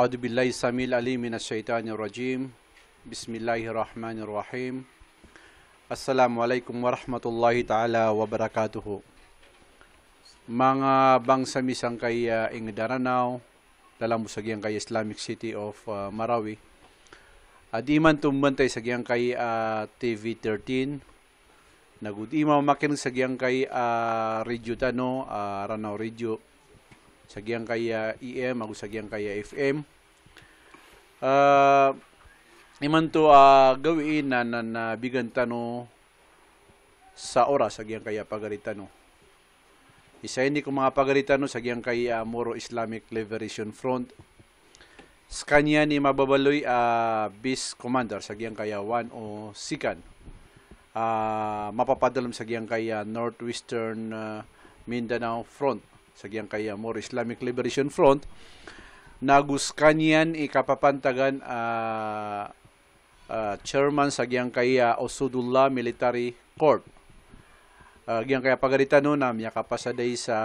أعوذ billahi السميع العليم من الشيطان rajim Bismillahirrahmanirrahim Assalamualaikum warahmatullahi ta'ala wabarakatuh Mga bangsa misang تعالى وبركاته mga bangsamisang kay uh, kay Islamic City of uh, Marawi. At iman tumbantay giyang kay uh, TV13, nagud ima makin giyang kay uh, Radio Tano, uh, Ranao Radio, sagyang kaya EM ako sagyang kaya FM uh, ah, iman to uh, gawin na na, na bigan tano sa oras sagyang kaya pagaritano isa hindi ko mga pagaritano sagyang kaya Moro Islamic Liberation Front skanya ni mababaloy uh, ah, bis commander sa giyang kaya 1 o sikan uh, mapapadalam sa giyang kaya northwestern uh, Mindanao front sagyang kay More Islamic Liberation Front naguskanyan ikapapantagan uh, uh, chairman sagyang kay uh, Osudullah Military Court uh, ah, giyang Pagarita no na yakapasaday sa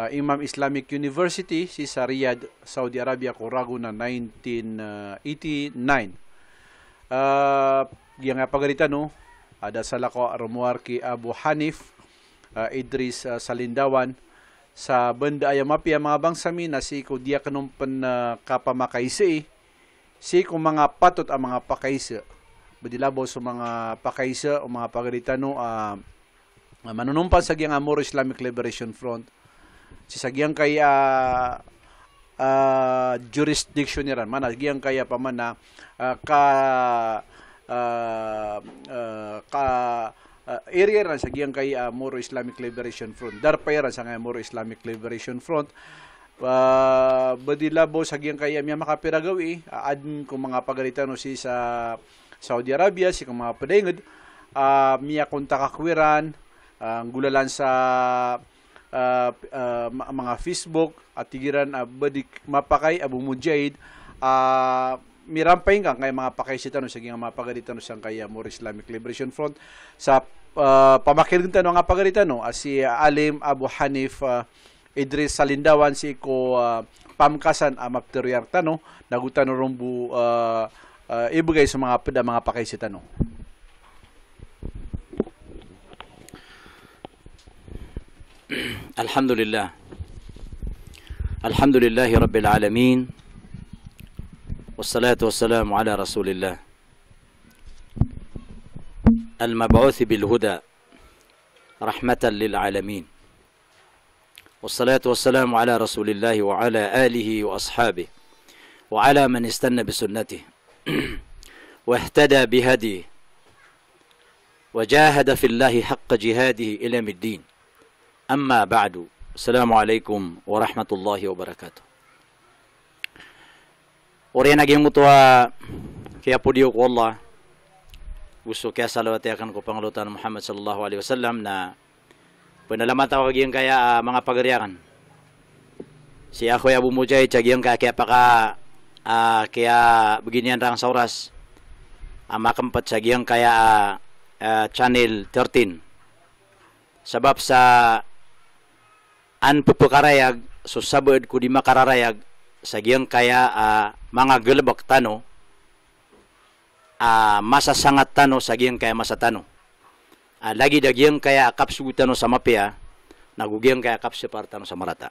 uh, Imam Islamic University si sa Riyadh, Saudi Arabia Kurago na 1989 uh, giyang kaya no ada sa lako Romuarki Abu Hanif uh, Idris uh, Salindawan sa banda ay ang mga bangsamin na si ko diya kanong pan uh, kapamakaisi si ko mga patot ang mga pakaisa badilabo sa mga pakaisa o mga pagalitano uh, manunumpan sa giyang Amor Islamic Liberation Front si sa giyang kay uh, jurisdiction niran man giyang kaya pa na uh, ka uh, uh, ka uh, area ran sa giyang kay uh, ah, Moro Islamic Liberation Front darpay ra sa nga Moro Islamic Liberation Front uh, badilabo sa giyang kay amya makapiragawi uh, adin ko mga pagalitan no si sa Saudi Arabia si kung mga padayngod uh, miya kontakakwiran ang uh, gulalan sa uh, uh, mga Facebook at tigiran uh, badik mapakay Abu Mujahid uh, mirampay nga kay mga pakaisitan no sige nga mapagalitan no sang kay More Islamic Liberation Front sa uh, ah, pamakilintano nga pagaritano uh, ah, si Alim Abu Hanif uh, Idris Salindawan si ko uh, pamkasan a makteryar tano nagutano rumbu uh, uh, ibigay sa mga peda mga pakaisitano. الحمد Alhamdulillah الحمد لله رب العالمين والصلاة والسلام على المبعوث بالهدى رحمة للعالمين والصلاة والسلام على رسول الله وعلى آله وأصحابه وعلى من استنى بسنته واهتدى بهديه وجاهد في الله حق جهاده إلى الدين أما بعد السلام عليكم ورحمة الله وبركاته ورينا جيمتوا كيابوديوك والله puso kaya salawat akan ko pangulutan Muhammad sallallahu alaihi wasallam na penalamat ako kagiyang kaya uh, mga pagariyakan. Si ako ya bumujay cagiyang kaya kaya paka uh, kaya beginian rang sauras ama uh, kampat cagiyang kaya uh, channel 13. Sabab sa an pupukarayag susabod so ko di makararayag sagiyang kaya uh, mga gelebak tano uh, masasangat tano sa giyang kaya masatano. Uh, lagi da giyang kaya akap tano sa mapia, ah, nagugiyang kaya akap separtano sa marata.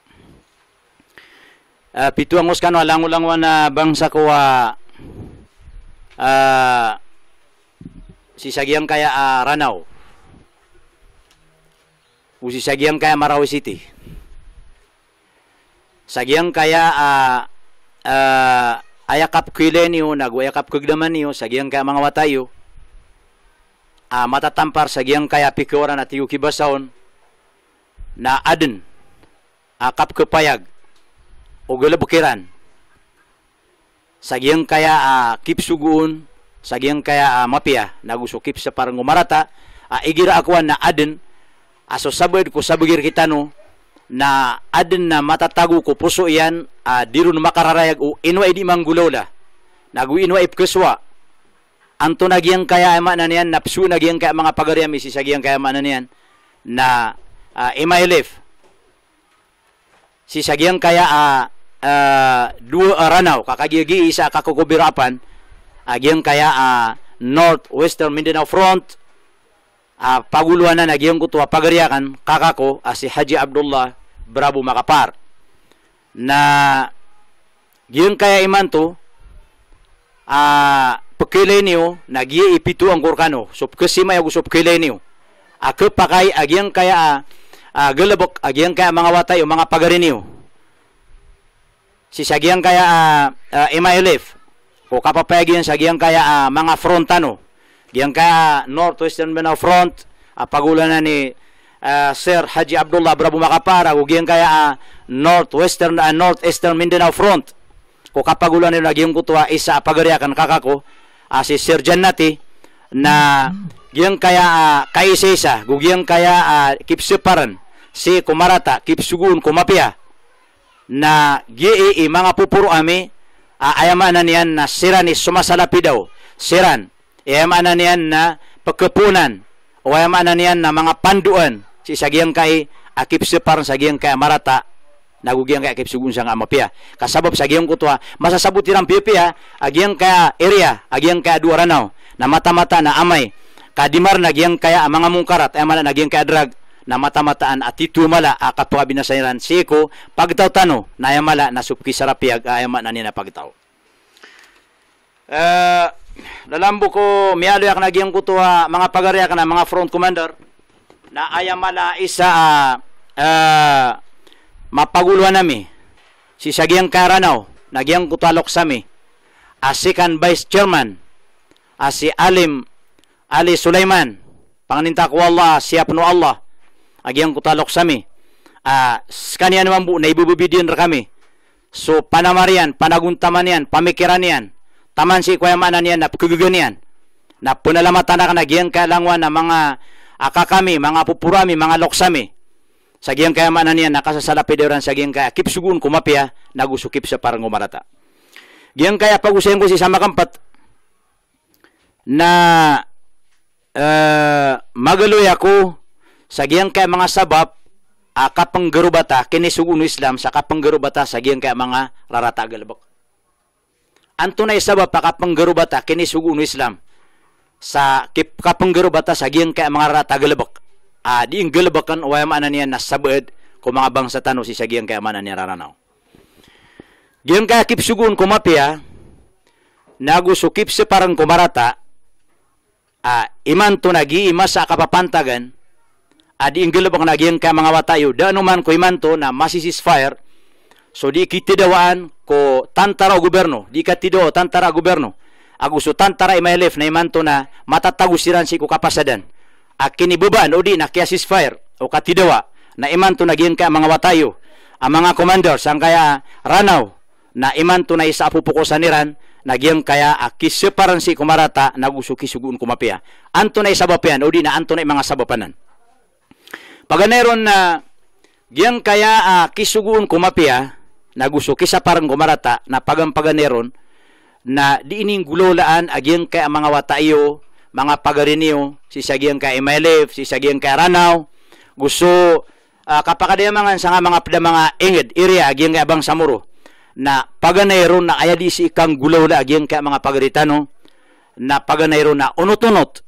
Uh, pituang uskano alango-lango na bangsa ko uh, si sisagyang kaya uh, Ranao. O sisagyang kaya Marawi City. Sagyang kaya uh, uh, ayakap kuile niyo, nagwayakap kugdaman niyo, sagyang ka mga watayo, uh, matatampar sa giyang kaya pikora na tiyo kibasaon, na adin, akap payag, o sa giyang kaya uh, sa giyang kaya uh, ah, mapia, gusto kipsa parang umarata, uh, igira akuan na adin, aso sabad ko sabagir kita no, na adin na matatago ko puso iyan uh, dirun makararayag o inwa idi manggulo la nagu inwa ipkeswa anto nagiyang kaya ama na niyan napsu nagiyang kaya mga pagariyam isi sagiyang kaya ama na niyan na uh, ah, imailif si sagiyang kaya a ah, uh, duo uh, ranaw kakagiyagi isa kakukubirapan agiyang kaya uh, northwestern Mindanao front uh, paguluan na nagiyang kutuwa pagariyakan kakako uh, si Haji Abdullah Bravo Makapar na yung kaya iman to ah uh, pagkilay niyo nagiya ang kurkano so kasi may gusto pagkilay niyo ako pakay agyang kaya uh, galabok agyang kaya mga watay o mga pagarin niyo si sagyang kaya uh, ah, uh, MILF o kapapayagyan sagyang kaya uh, mga frontano gyang kaya northwestern Mindanao front uh, pagulan na ni uh, Sir Haji Abdullah Brabu Makapara ug kaya uh, Northwestern and ah, Northeastern Mindanao Front ko kapagulan nila gihang kutwa isa pagaryakan kakako uh, si Sir Jannati na gihang kaya uh, kaisesa gugiyang kaya uh, kipseparan si Kumarata kipsugun kumapia na gii mga pupuro ami uh, ayamanan niyan na siran ni sumasalapi daw siran ayamanan niyan na pagkapunan o ayamanan niyan na mga panduan si sagyang kay akip si parang sagyang kay amarata nagugyang kay akip sugun sa nga mapia kasabab sagyang ko tuha masasabot tirang pipia agyang kay area agyang kay duaranaw na mata-mata na amay kadimar nagiyang kaya ang mga ay mala nagyang kaya drag na matamataan at itumala akatua binasairan siko pagtaw tano na ayamala na supki sarapiag ayama na nina pagtaw uh, eh, lalambo ko miyalo yak naging kutuha mga pagariak na mga front commander na ayamala isa uh, ah, mapaguluan nami si Sagyang Karanaw nagyang kutalok sami as second vice chairman as si Alim Ali Sulaiman panganinta ko Allah siap no Allah agyang kutalok sami uh, ah, kanian mambu na ibubibidin kami so panamarian panaguntaman yan pamikiran yan taman si kuyamanan yan na kugugan yan na punalamatan na kanagyang kalangwan na mga aka kami, mga pupurami, mga loksami. Sagyang kaya manan niya, nakasasalapideran, sagyang kaya, kipsugun kumapya, nagusukip siya parang umarata. Giyang kaya pag-usayin ko si Sama Kampat na uh, magaloy ako sa giyang kaya mga sabab uh, kapanggurubata kinisuguno Islam sa kapanggurubata sa giyang kaya mga rarata galabak. Ang tunay sabab pa kapanggurubata kinisuguno Islam sa kip kapanggaro bata sa giyang kay mga tagalabak uh, ah, di ang galabakan o ayaman niya na sabad kung mga bangsa tano si sagiyang kay amanan niya raranaw. Giyang kaya kip sugun kumapia nagusukip sa parang kumarata uh, ah, iman to nagi ima sa kapapantagan adi ah, ang galabak na giyang kaya mga watayo daano man ko iman to na masisis fire so di kitidawaan ko tantara o gobyerno di katido tantara gobyerno agusutan usutan tara imaylef na imanto na matatagusiran si kukapasadan akin ibuban o di na kaya ceasefire o katidawa na imanto na giyan ka mga watayo ang mga commander sang kaya ranaw na imanto na isa pupukosaniran nagiyam kaya akiseparan si kumarata nagusukisugun kumapia anto na isabapian o di na anto na mga sabapanan paganeron na giyam kaya akisugun kumapia nagusukisaparan kumarata na pagampaganeron na di ining gulolaan agyang kay mga watayo, mga pagarinyo, si sagyang kay Imelef, si sagyang kay Ranaw, gusto uh, ah, kapakadayamangan sa nga mga pda mga inged, area agyang kay abang samuro, na paganayro na ayadi si ikang gulaw la agyang kay mga pagaritano, na paganayro na unutunot,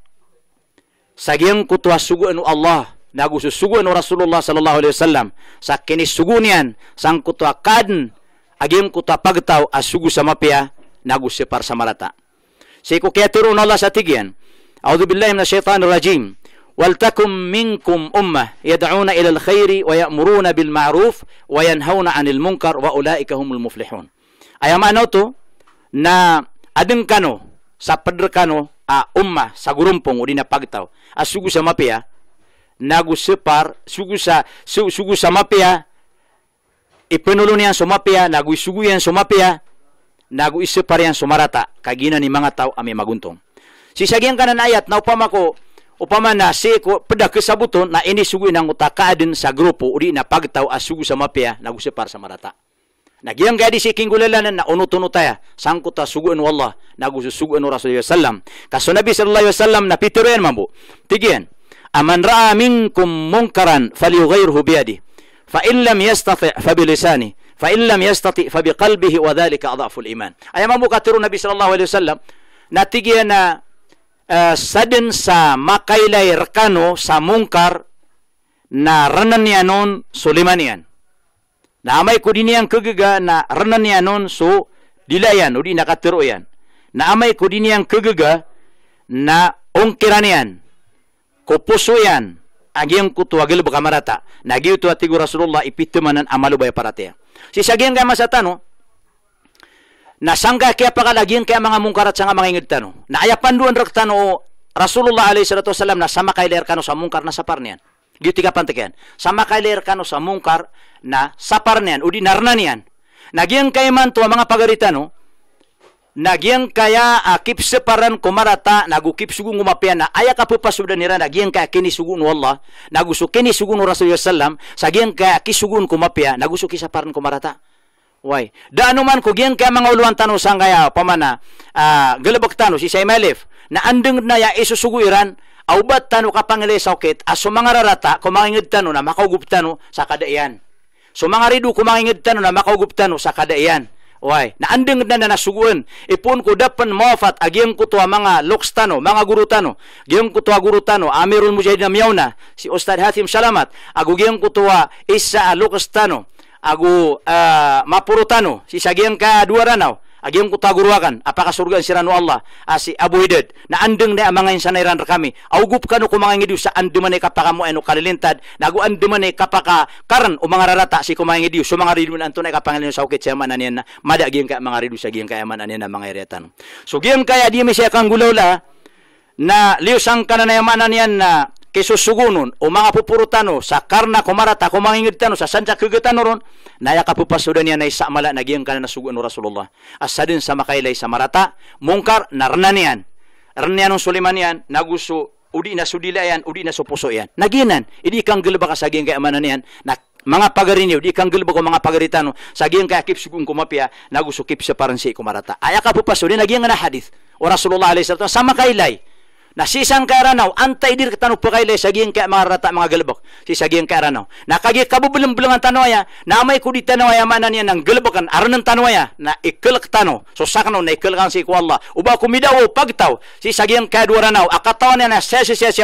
sagyang kutwa sugo o Allah, na gusto sugo o Rasulullah sallallahu alaihi wasallam, sa kinisugunian, sang kutwa kadn, agyang kutwa pagtaw, asugo sa mapya, nagu par samarata siku keatirun Allah satigian A'udzu billahi syaitan rajim wal minkum ummah yad'una ilal khairi wa ya'muruna bil ma'ruf wa yanhauna 'anil munkar wa ulaika humul muflihun aya mano na adengkano, kano a ummah sa gurumpong udina pagtaw asugu sa mapia ya? nagu separ sugu sa su, sugu sa mapia ya? ipenulunan sumapia ya, nagu sugu yan sumapia nagu isu parian sumarata kagina ni mga tao ami maguntong. Si sagian kanan ayat na upama ko upama na si ko peda kesabuton na ini sugu nang utaka adin sa grupo uri na pagtaw asugu sa mapia nagu separ sa marata. Nagiyang gadi si king gulalanan na unutun utaya sangkuta sugu en wallah nagu susugu en rasulullah sallam. Kaso nabi sallallahu alaihi wasallam na pituruan mambu. Tigian. Aman ra'a minkum munkaran falyughayyirhu biyadi. Fa in lam fabilisani. fa in lam yastati fa biqalbihi wa dhalika adhaful iman aya mamu katiru nabi sallallahu alaihi wasallam natigiana uh, sadin sa makailai rekano sa mungkar na renan yanon sulimanian na amai kudini yang kegega na renan yanon so dilayan udi nakatiru yan na amai kudini yang kegega na ongkiranian kupusuyan agi yang kutuagil bukamarata na agi utu atigu rasulullah ipitimanan amalu bay Sisagyan kay masata no. Nasangga kaya pakalagyan kaya mga mungkarat sa nga mga ingid tano. Naayapan doon raktano o Rasulullah alayhi salatu wasallam na sama kay leer kano sa mungkar na sapar niyan. Giti ka pantikan. Sama kay leer kano sa mungkar na sapar niyan. Udi narna niyan. Nagyan kay man to mga pagarita no. Nagien kaya akip ah, separan kumarata nagukip sugun gumapiana nah, aya kapupa sudanira Nagien kaya kini sugun wallah nagusu kini sugun rasulullah sallam sagiang kaya kisugun kumapia nagusu kisaparan kumarata Wai. danuman anuman ko kaya mangauluan tanu tanong sang kaya pamana uh, si Saimelif na andeng na ya isusuguiran aubat tano kapangile sakit aso mangararata rarata tanu, tano na makagup tanu sa kadaian. So mga ridu tanu, tano na tanu nah, tano sa kadaian. Why? Naandeng na na nasugun. Ipon ko dapan mafat agiyang ko tuwa mga lokstano, mga gurutano. Giyang ko tuwa gurutano, Amirul Mujahid na miyaw na, si Ustad Hatim Salamat. Agugiyang ko tuwa isa lokstano. Agu uh, ah, mapurutano, si sagiyang ka duwaranaw. agi yung kutaguruakan apakah surga siranu Allah asi ah, Abu Hidad nah, nah, na andeng na amangain sa nairan kami augup kanu kumangain sa anduman kapaka enu eno kalilintad nagu anduman kapaka karan o si kumangain idu so mga ridun antunay kapangalin sa ukit siyaman aniyan na mada giyang ka mga ridu sa giyang kayaman aniyan na mga iretan so giyang kaya di mi siya kang na liusang ka na nayaman na kisusugunon o mga pupurutano sa karna kumarata kumangingidtano sa sansa kagitano ron naya ka pupasudan niya na isa mala nagiyang ka na nasugun Rasulullah asa din sa makailay sa marata mungkar narna niyan Rniyan ng Suliman yan, naguso, udi na sudila yan, udi na supuso yan. Naginan, idi kang gilba ka sa kay amanan yan, na mga pagarinyo, di kang gilba ko mga pagaritano, sa giyang kay akip sugun kumapia, naguso kip sa paransi kumarata. Aya ka po paso, di na hadith. O Rasulullah alayhi salatu, sama kailay. Na sisang kairanaw, antay dir katano pakaila saging kaya mga rata mga galabok. Si sagieng kairanaw. Na kagi kabubulang bulang ang tanoya, na may kudi tanuaya mana yan ng galabokan, aron ng tanoya, na ikilak tano. So sakno na ikilak si ko Allah. Uba kumidaw pagtaw, si saging kaidwaranaw, akataw na na sesi sesi si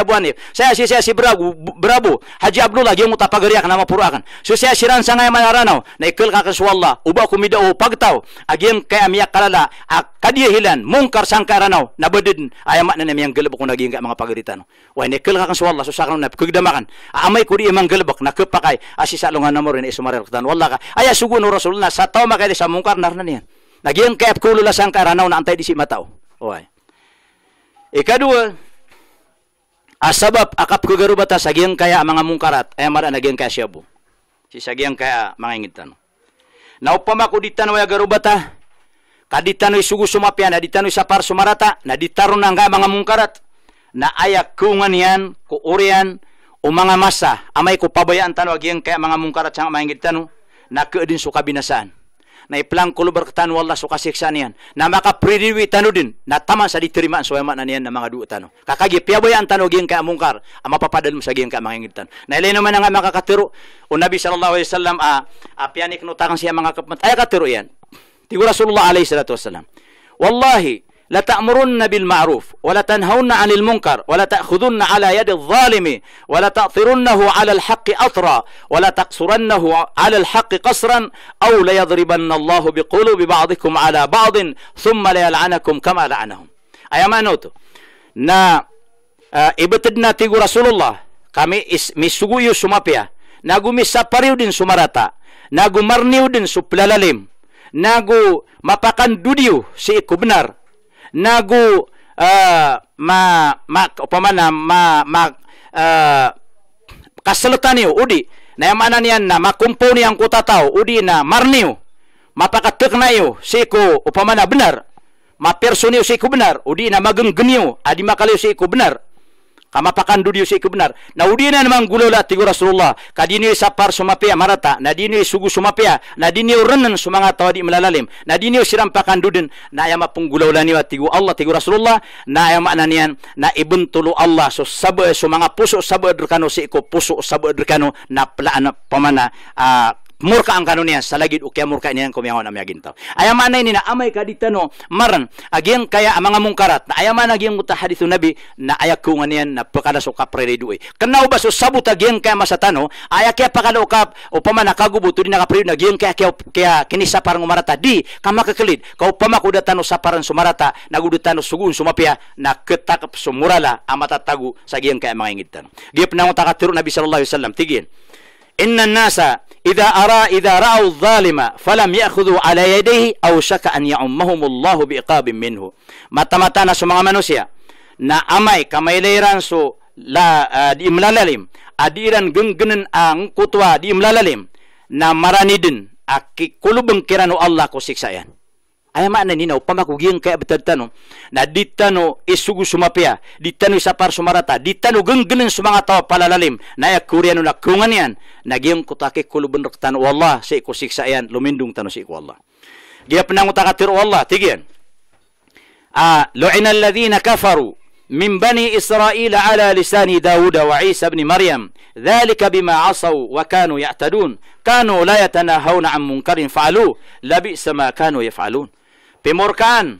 sesi sesi brabu, brabu, Haji Abdullah, yung mutapagariak na mapurakan. So sesi ran mana ranau na ikilak si Allah. Uba kumidaw pagtaw, agim kaya miyak kalala, akadihilan, mungkar sangkaranaw, nabadid, ayamak na namiyang galabok bukuna gi nga mga pagiritan way ne kelga kan swalla so sakno nap kugda amay kuri emang gelbak eh, eh, nah, na kepakai asi salungan namor ne isumarel tan walla ka aya sugun rasulna sa taw makay sa mungkar narna niyan nagiyan kayap kulo la sang karanaw na antay di si mataw asabab akap kugarubata sagiyan kaya mga mungkarat ay mara nagiyan kaya siabo si sagiyan kaya mangingitan naupama ko ditan waya garubata isugu sugu sumapian, ditanu sapar sumarata, naditaro na nga mga mungkarat. na ayakungan yan, kuurian, o mga masa, amay ko pabayaan tanwag yan, kaya mga mungkarat siyang amaingit tanong, na din suka kabinasaan. Na iplang kulubar katan wala so kasiksan yan. Na makapridiwi tano din, na tama sa ditirimaan so yaman na niyan na mga duo tano. Kakagi, piyabayaan tanwag yan, kaya mungkar, ang mapapadal mo sa giyan, kaya amaingit tanong. Na ilay naman na nga makakatiro, o Nabi sallallahu alaihi wasallam, ah, ah, piyanik nutakan siya mga kapamat, ay katiro yan. Tigura Rasulullah alaihi salatu wasallam. Wallahi, لتأمرن بالمعروف ولتنهون عن المنكر ولتأخذن على يد الظالم ولتأثرنه على الحق أطرا ولتقصرنه على الحق قصرا أو ليضربن الله بقلوب بعضكم على بعض ثم ليلعنكم كما لعنهم ما أنوتو نا آه، ابتدنا ibetedna رسول الله kami is misuguyo sumapya nagu ناغو din sumarata nagu marniw din suplalalim nagu mapakan dudiw si ikubnar nagu uh, ma mak upamana ma mak uh, eh, kaselukaniu udi na mana nian nah, nah, na makumpuni yang kutatau udi na marniu mapakateknaiu siku upamana benar mapersoniu siku benar udi na magenggeniu adi ah, makaliu siku benar kamapakan dudio si ikubnar. Na udina naman gulo la tigo Rasulullah. Kadini ay sapar sumapea marata. Na dini sugu sumapea. Na dini ay renan sumanga tawadi malalalim. Na dini ay sirampakan dudin. Na ayama pung gulo la Allah tigo Rasulullah. Na ayama ananian. Na ibun tulu Allah. So sabo ay sumanga puso sabo adrkano si ikub puso sabo adrkano. Na plaan pamana. Ah, murka ang kanunian salagit o kaya murka niyan kung yung namin aginto. Ayaw man na na amay kadita no, maran, agin kaya ang mga mungkarat, na ayaw man agin muta hadithu nabi, na ayak kung niyan na pakada so kapredo eh. Kanaw ba so sabut agin kaya masatano, ayak kaya pakada o kap, o paman nakagubo, tuli nakapredo na agin kaya kaya, kaya kinisa parang umarata, di, kamakakalid, kau pamakudatano sa parang sumarata, nagudatano sugun sumapia, na ketakap sumurala, amatatagu sa agin kaya mga ingitan. Giyap na akong takaturo nabi sallallahu alaihi wasallam, tigin. إن الناس إذا أرى إذا رأوا الظالم فلم يأخذوا على يديه أو شك أن يعمهم الله بإقاب منه ما تمتانا سمع منوسيا نا أماي كما إليران سو لا آه، دي ملالالم أديران جنجنن أن آه، كتوا دي ملالالم نا مرانيدن أكي كل بنكران الله كسيك سيان Ayah mana ni nau pama kugiang kayak betul tanu. Nah di tanu isugu sumapia, di tanu sapar sumarata, di geng genggenin semangat tau palalalim. Nah ya kurianu nak lah kunganian, nah giang kutake kulu benruk tanu Allah seiku siksa ian lumindung tanu seiku Allah. Dia pernah mutakatir Allah tigian. Ah, lu'in alladzina kafaru min bani Israel ala lisani Dawud wa Isa bin Maryam. Dzalika bima asaw wa kanu ya'tadun. Kanu la yatanahawna 'an munkarin fa'alu. Labi sama pemorkan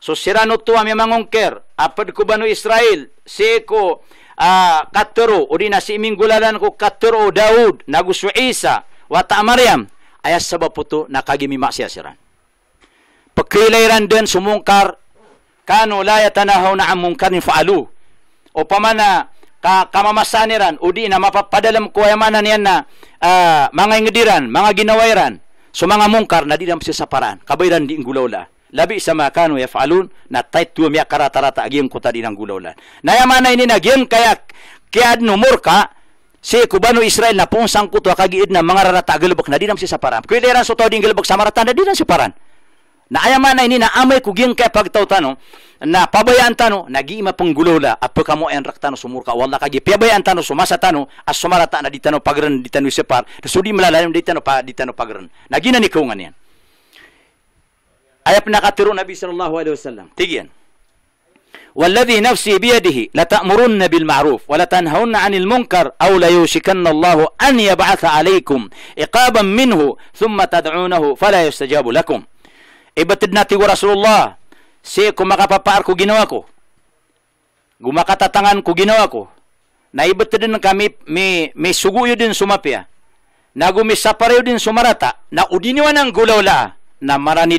so sirano tua memang ongker apa di kubanu Israel seko a uh, katero udina si minggu ladan ko katero Daud nagusu Isa wata Maryam ayas sebab putu nakagimi maksiat siran pekilairan dan sumungkar kanu la yatanahu na amungkar faalu opamana ka kamamasaniran udi na mapapadalem ko ay mana niyan na uh, ah, mga ingediran mga ginawairan so mga mungkar na di dalam sisaparan kabairan di inggulaw labi sa kanu yafalun na tait tu miya karata-rata agiyang kota dinang gulaulan. Nayamanay ni nagyang kaya kiad numur ka si Kubano Israel na pong kutwa wa kagiid na mga rarata galubak na dinam si saparan. Kuya deran so tawdin galubak sa maratan na dinam si paran. Na ayamanay ini na amay kugiyang kaya pagtaw tano na pabayaan tano nagima pang gulawla apo kamo en raktano sumurka wala kagi pabayaan tano sumasa tano as sumarata na ditano pagren ditano separ sudi malalayan ditano pa ditano pagren. Nagina ni kungan yan. ايبنا قاتلون النبي صلى الله عليه وسلم تيجين والذي نفسي بيده لتأمرن بالمعروف ولتنهون عن المنكر أو لا ليوشكن الله أن يبعث عليكم إقابا منه ثم تدعونه فلا يستجاب لكم إبتدنا تيغو رسول الله سيكو مغفا باركو جنوكو غما قطع تنغانكو جنوكو نا إبتدن كامي مي, مي سوغو يدين سومابيا نا غو مي سفر يدين سومارتا نا ودين وانان غولولا نا مراني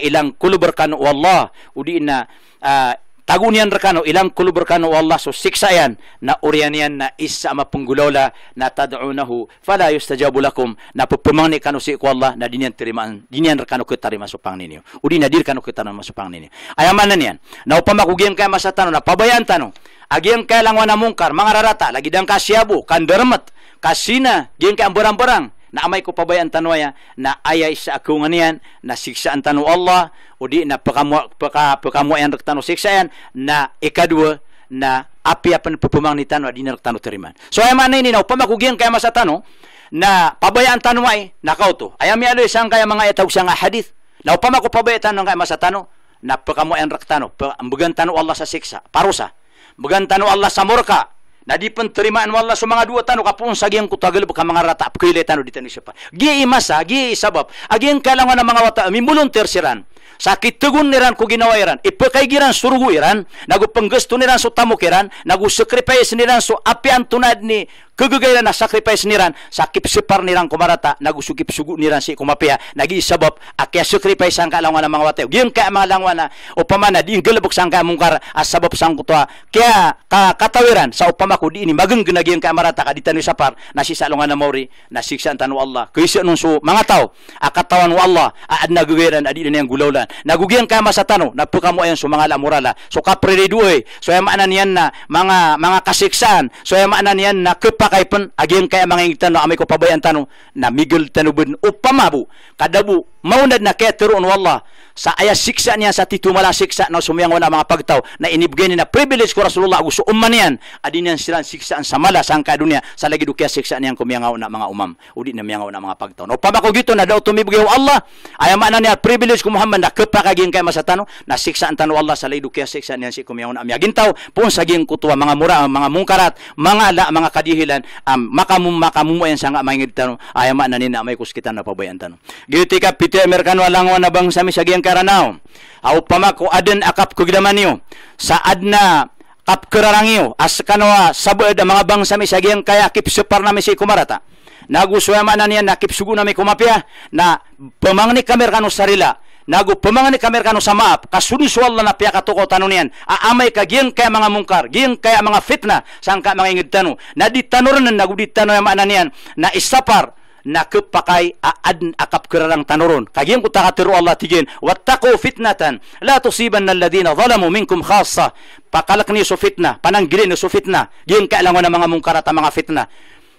ilang kulu berkano Allah udi na uh, tagunian rekano ilang kulu berkano Allah so siksa yan na urianian na isa ama penggulola na tad'unahu fala yustajabu lakum na pupumangni kanu si ku Allah na dinian terimaan dinian rekano ku tarima so pang ninio udi na dirkano ku tarima so pang ninio ayamanan yan na upama ku kay masatano na pabayan tano agiang kay langwa na mungkar mangararata lagi dang kasiabu kan dermet kasina giang kay amborang-borang na amay ko pabayan tanwaya na ayai sa ako nganiyan na siksaan tanwa Allah o di na pakamu paka, pakamuayan rektano siksaan na ikadwa na api apan pupumang ni tanwa di na rektano teriman. So ay man ini na pamakugian kaya masatano na pabayaan tanwa na kau to. Ayam yalo isang kaya mga itawag siya nga hadith na upama ko tanwa kaya masatano na pakamuayan rektano. Bugan tanwa Allah sa siksa, parusa. Bugan tanwa Allah sa murka na di penterimaan wala so mga dua tanu kapun sa giyang kutagal baka mga rata kaila tanong di tanong siya pa giyay masa giyay sabab agiyang kailangan ng mga wata mimulong tersiran Sakit tegun niran ku ginawa iran. Ipakai giran surugu iran. Nagu penggestu niran su tamuk Nagu sekripeis niran so api antunad ni Kagagay na sacrifice niran, sakip sipar niran kumarata, nagusugip sugu niran si kumapia, nagiisabop, akya sacrifice ang kalangwa ng mga wate. Yung ka mga langwa na, upamana, di yung galabok sang kamungkar, asabop sang kutwa. Kaya, ka, katawiran, sa upama ko, di ini, magang ginagyang ka marata, kaditan ni sapar, nasisalungan na mauri, nasiksan tanwa Allah. Kaysa nun so, mga tao, akatawan wa Allah, aad nagugayran, adi na niyang gulawlan. Nagugayang ka masatano, nagpuka mo ayan so mga lamurala. So kapriridue, so yaman na niyan na, mga, mga kasiksan, so yaman na niyan na kip upakay pan agayam kay mga ingtan no amay ko pabayan tanong na migil tanubod upamabu kadabu mau na kaya turon wallah sa aya siksa niya sa titumala siksa na sumiyang wana mga pagtaw na ini begini na privilege ko Rasulullah gusto umman yan adin yan silang siksaan sa mala sa angka dunia sa lagi dukya siksa niyang kumiyangaw na mga umam udi na miyangaw na mga pagtaw no pabako gito na daw tumibigay Allah aya mana niya privilege ko Muhammad na kapakagin kay masatano na siksaan tanu Allah sa lagi dukya siksa niyan si kumiyangaw na miyagintaw pun saging kutuwa mga mura mga mungkarat mga ala mga kadihilan um, makamum makamumo yan sa nga mangid tanu aya mana ni na may kuskitan na pabayan tanu gito ka iti Amerikano alango na bang sami sa giyang karanaw. Aw pamako aden akap kugdamanyo. Saad na kap kerarangyo as kanwa sabad ang mga bang sami sa giyang kaya kip supar nami si kumarata. Naguswema na niya nakipsugo nami kumapya na pamangni kamerkano sarila nago pamangan ni kamerkano sa maap kasuniswal na napiya katuko tanunian aamay ka giyang kaya mga mungkar giyang kaya mga fitna sangka mga ingid tanu na ditano rin nago ditano yung maananian na isapar nakıppakay aad akap kırarang tanurun. Kagim kuta katiru Allah tigin. Wattaku fitnatan. La tusibanna alladhina zalamu minkum khassa. Pakalak ni so fitna. Pananggili ni su fitna. Gim kailangan ng mga mungkarat mga fitna.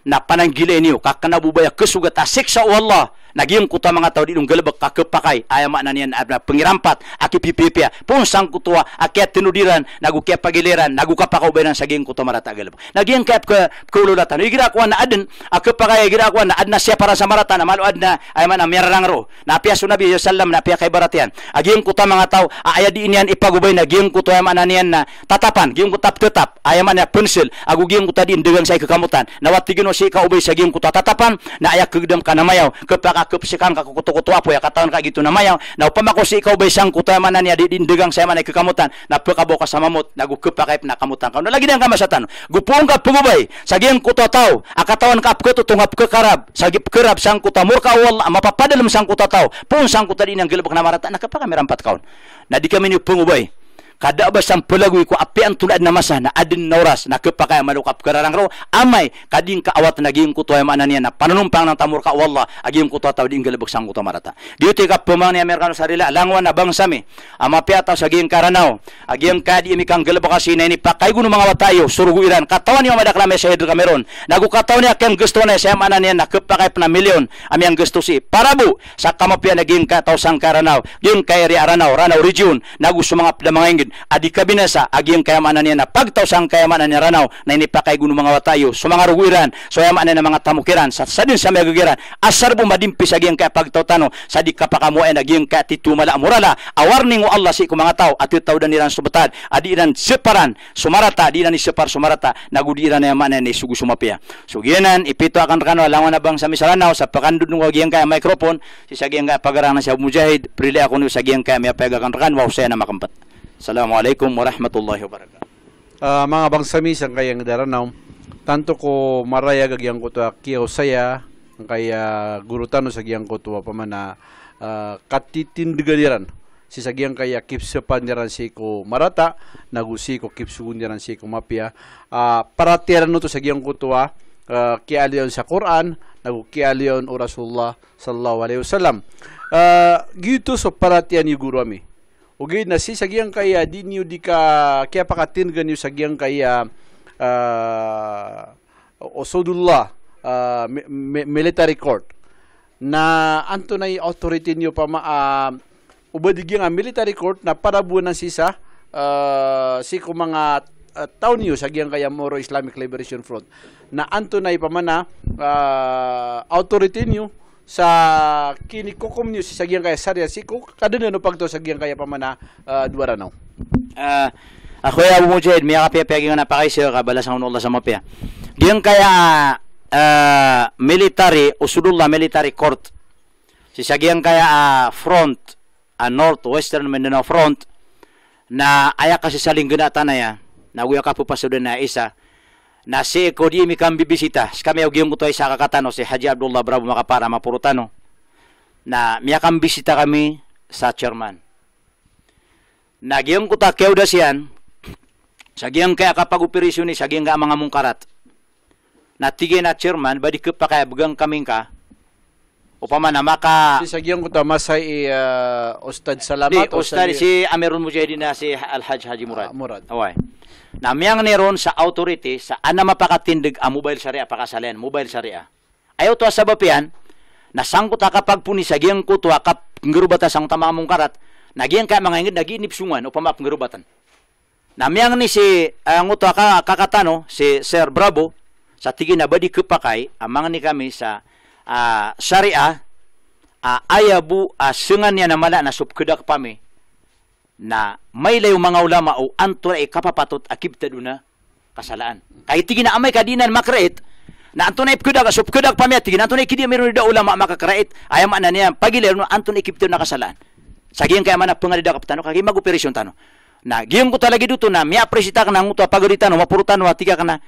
Na pananggili niyo. Kakanabubaya kasugat asiksa o Allah. nagiyong kuta mga tao dinong galabak kakapakay aya makna niyan abna pengirampat aki pipipia pun sang kutua aki tinudiran nagu kaya pagiliran nagu kapakaw bayan sa giyong kuta marata galabak nagiyong kaya ka kululatan igira ko na aden aki pakay igira ko na adna siya para sa marata na maluad na ay man amirarang ro napiya sunabi sallam napiya kay baratian agiyong kuta mga tao aya di inian ipagubay na giyong kuta makna niyan na tatapan giyong kutap tetap aya man na pensil agu giyong kuta din degang saya kekamutan. nawatigin o si kaubay sa giyong kuta tatapan na aya kegdam kanamayaw kapaka kepisakan kaku kutu-kutu apa ya kataan kayak gitu namanya nah upama ko si ikaw besang kutu mana niya di dindegang saya mana kekamutan na pekabo ka samamot na gukup pakai na kamutan kau lagi dengan dang kamasatan gupung ka pugubay sagi ang kutu tau akatawan ka apke tu tungap ke karab sagi kerap sang kuta murka wal dalam sang kutu tau pun sang kutu kuta dinang gelebok na marata na kami merampat kaon na di kami ni bay kada ba sang pelagui ko apian tulad na masa na adin na na kepakay malukap kararang ro amai kading ka awat na toy manan niya na panunumpang na tamur ka walla agim ko taw di ingalbak sang ko marata giti ka pumang ni Amerikano sarila langwan na bangsa mi ama piata sa giyang karanaw agim kadi imi kang galbak kasi na ini pakai gunung mga watayo surugu iran katawan niya madaklame sa Hedro Cameron nagukataw niya kang gusto na siya manan niya na kepakay na milyon ami ang gusto si parabu sa kamapian naging kataw sang karanaw giyang kairi aranau ranau region nagu sumangap mga ingin adi kabinasa agi agim kayamanan niya na pagtawsang kayamanan niya ranaw na inipakay guno mga watayo so mga rugiran so yamanan na mga tamukiran sa sadin sa mga gugiran asar bumadimpi sa agim kay pagtawtano sa di kapakamo ay agim kay titumala murala awarning o Allah si mga tao at itaw dan niran subatan adi iran separan sumarata di ni separ sumarata nagudiran na yamanan ni sugu sumapia so ginan ipito akan kano langon na bang sa misalanaw sa pakandud ng agim kay microphone si sagiyang kay pagarana sa mujahid prile ako ni sagi ang kay may pagakan kan wa saya na makampat Assalamualaikum warahmatullahi wabarakatuh. Uh, mga bangsami sang kayang daranaw tanto ko maraya gagyang ko ta ah, saya ang kaya gurutano sa giyang ko tuwa ah, pamana uh, katitindigaliran si sagiang kaya kipsupan niran si ko marata nagusi ko kipsugun niran si ko mapia uh, paratiran no to sagyang ko uh, kialion sa Quran nagu kialion o Rasulullah sallallahu alaihi wasallam uh, gitu so paratian ni guru ami ugid na si sagyang kaya di niyo di ka kaya pakatin ganyo sagyang kaya uh, ah, usudullah uh, ah, military court na anto na authority niyo pa ma uh, ah, ubadigyan nga military court na parabunan si sisa uh, si kung mga uh, taon niyo sa giyang kaya Moro Islamic Liberation Front na anto na ipamana uh, authority niyo sa kini kukom niyo si sagyang kaya sarya si ko kaduna no pagto sagyang kaya pamana uh, ah, duwara no uh, ako ya Abu Mujahid miya kapya pya nga napakay siya kabala sa unullah sa mapya diyan kaya uh, military usudullah military court si sagyang kaya uh, front uh, northwestern Mindanao front na ayak kasi saling linggana tanaya na guya ka po na isa na si Kodimi kang bibisita kami og yung kutoy sa kakatano si Haji Abdullah Bravo makapara mapurutano na miya kang bisita kami sa chairman nagyang kuta keo da siyan sagyang kaya kapag operasyon ni sagyang ka mga mungkarat na tige na chairman ba di pa kaya bagang kaming ka upaman na maka si sagyang kuta masay uh, ustad salamat di, ustad, ustad si Amirul Mujahidin na si Al-Haj Haji Murad uh, Murad away namiyang neron sa authority sa ana mapakatindig a mobile syariah pakasalen mobile syariah ayo to ah, sa bapian nasangkot ka ah, kapag puni sa giyang kutwa ah, kap ngerubatan sang tama mong karat nagiyang ka mga ingid naginip sungan o pamap ngerubatan namiyang ni si ang uh, utwa ka kakatano si Sir Bravo sa tigin na badi kupakay amang ni kami sa uh, syariah uh, ayabu uh, sungan niya na mala na subkudak pami na may layo mga ulama o antura ay kapapatot akib taduna kasalaan. Kahit tigina amay kadinan makrait, na anton ay kudag asup kudag pamya tigina, anton ay kidi meron da ulama makakrait ayam ana niya pagiler no anton ikip na kasalaan. Sagiyan kaya mana pengadida kapitano kagi mag-operasyon tano. Na giyong ko talaga dito na may apresita ka na ngutua pagoritano mapurutan wa tiga ka na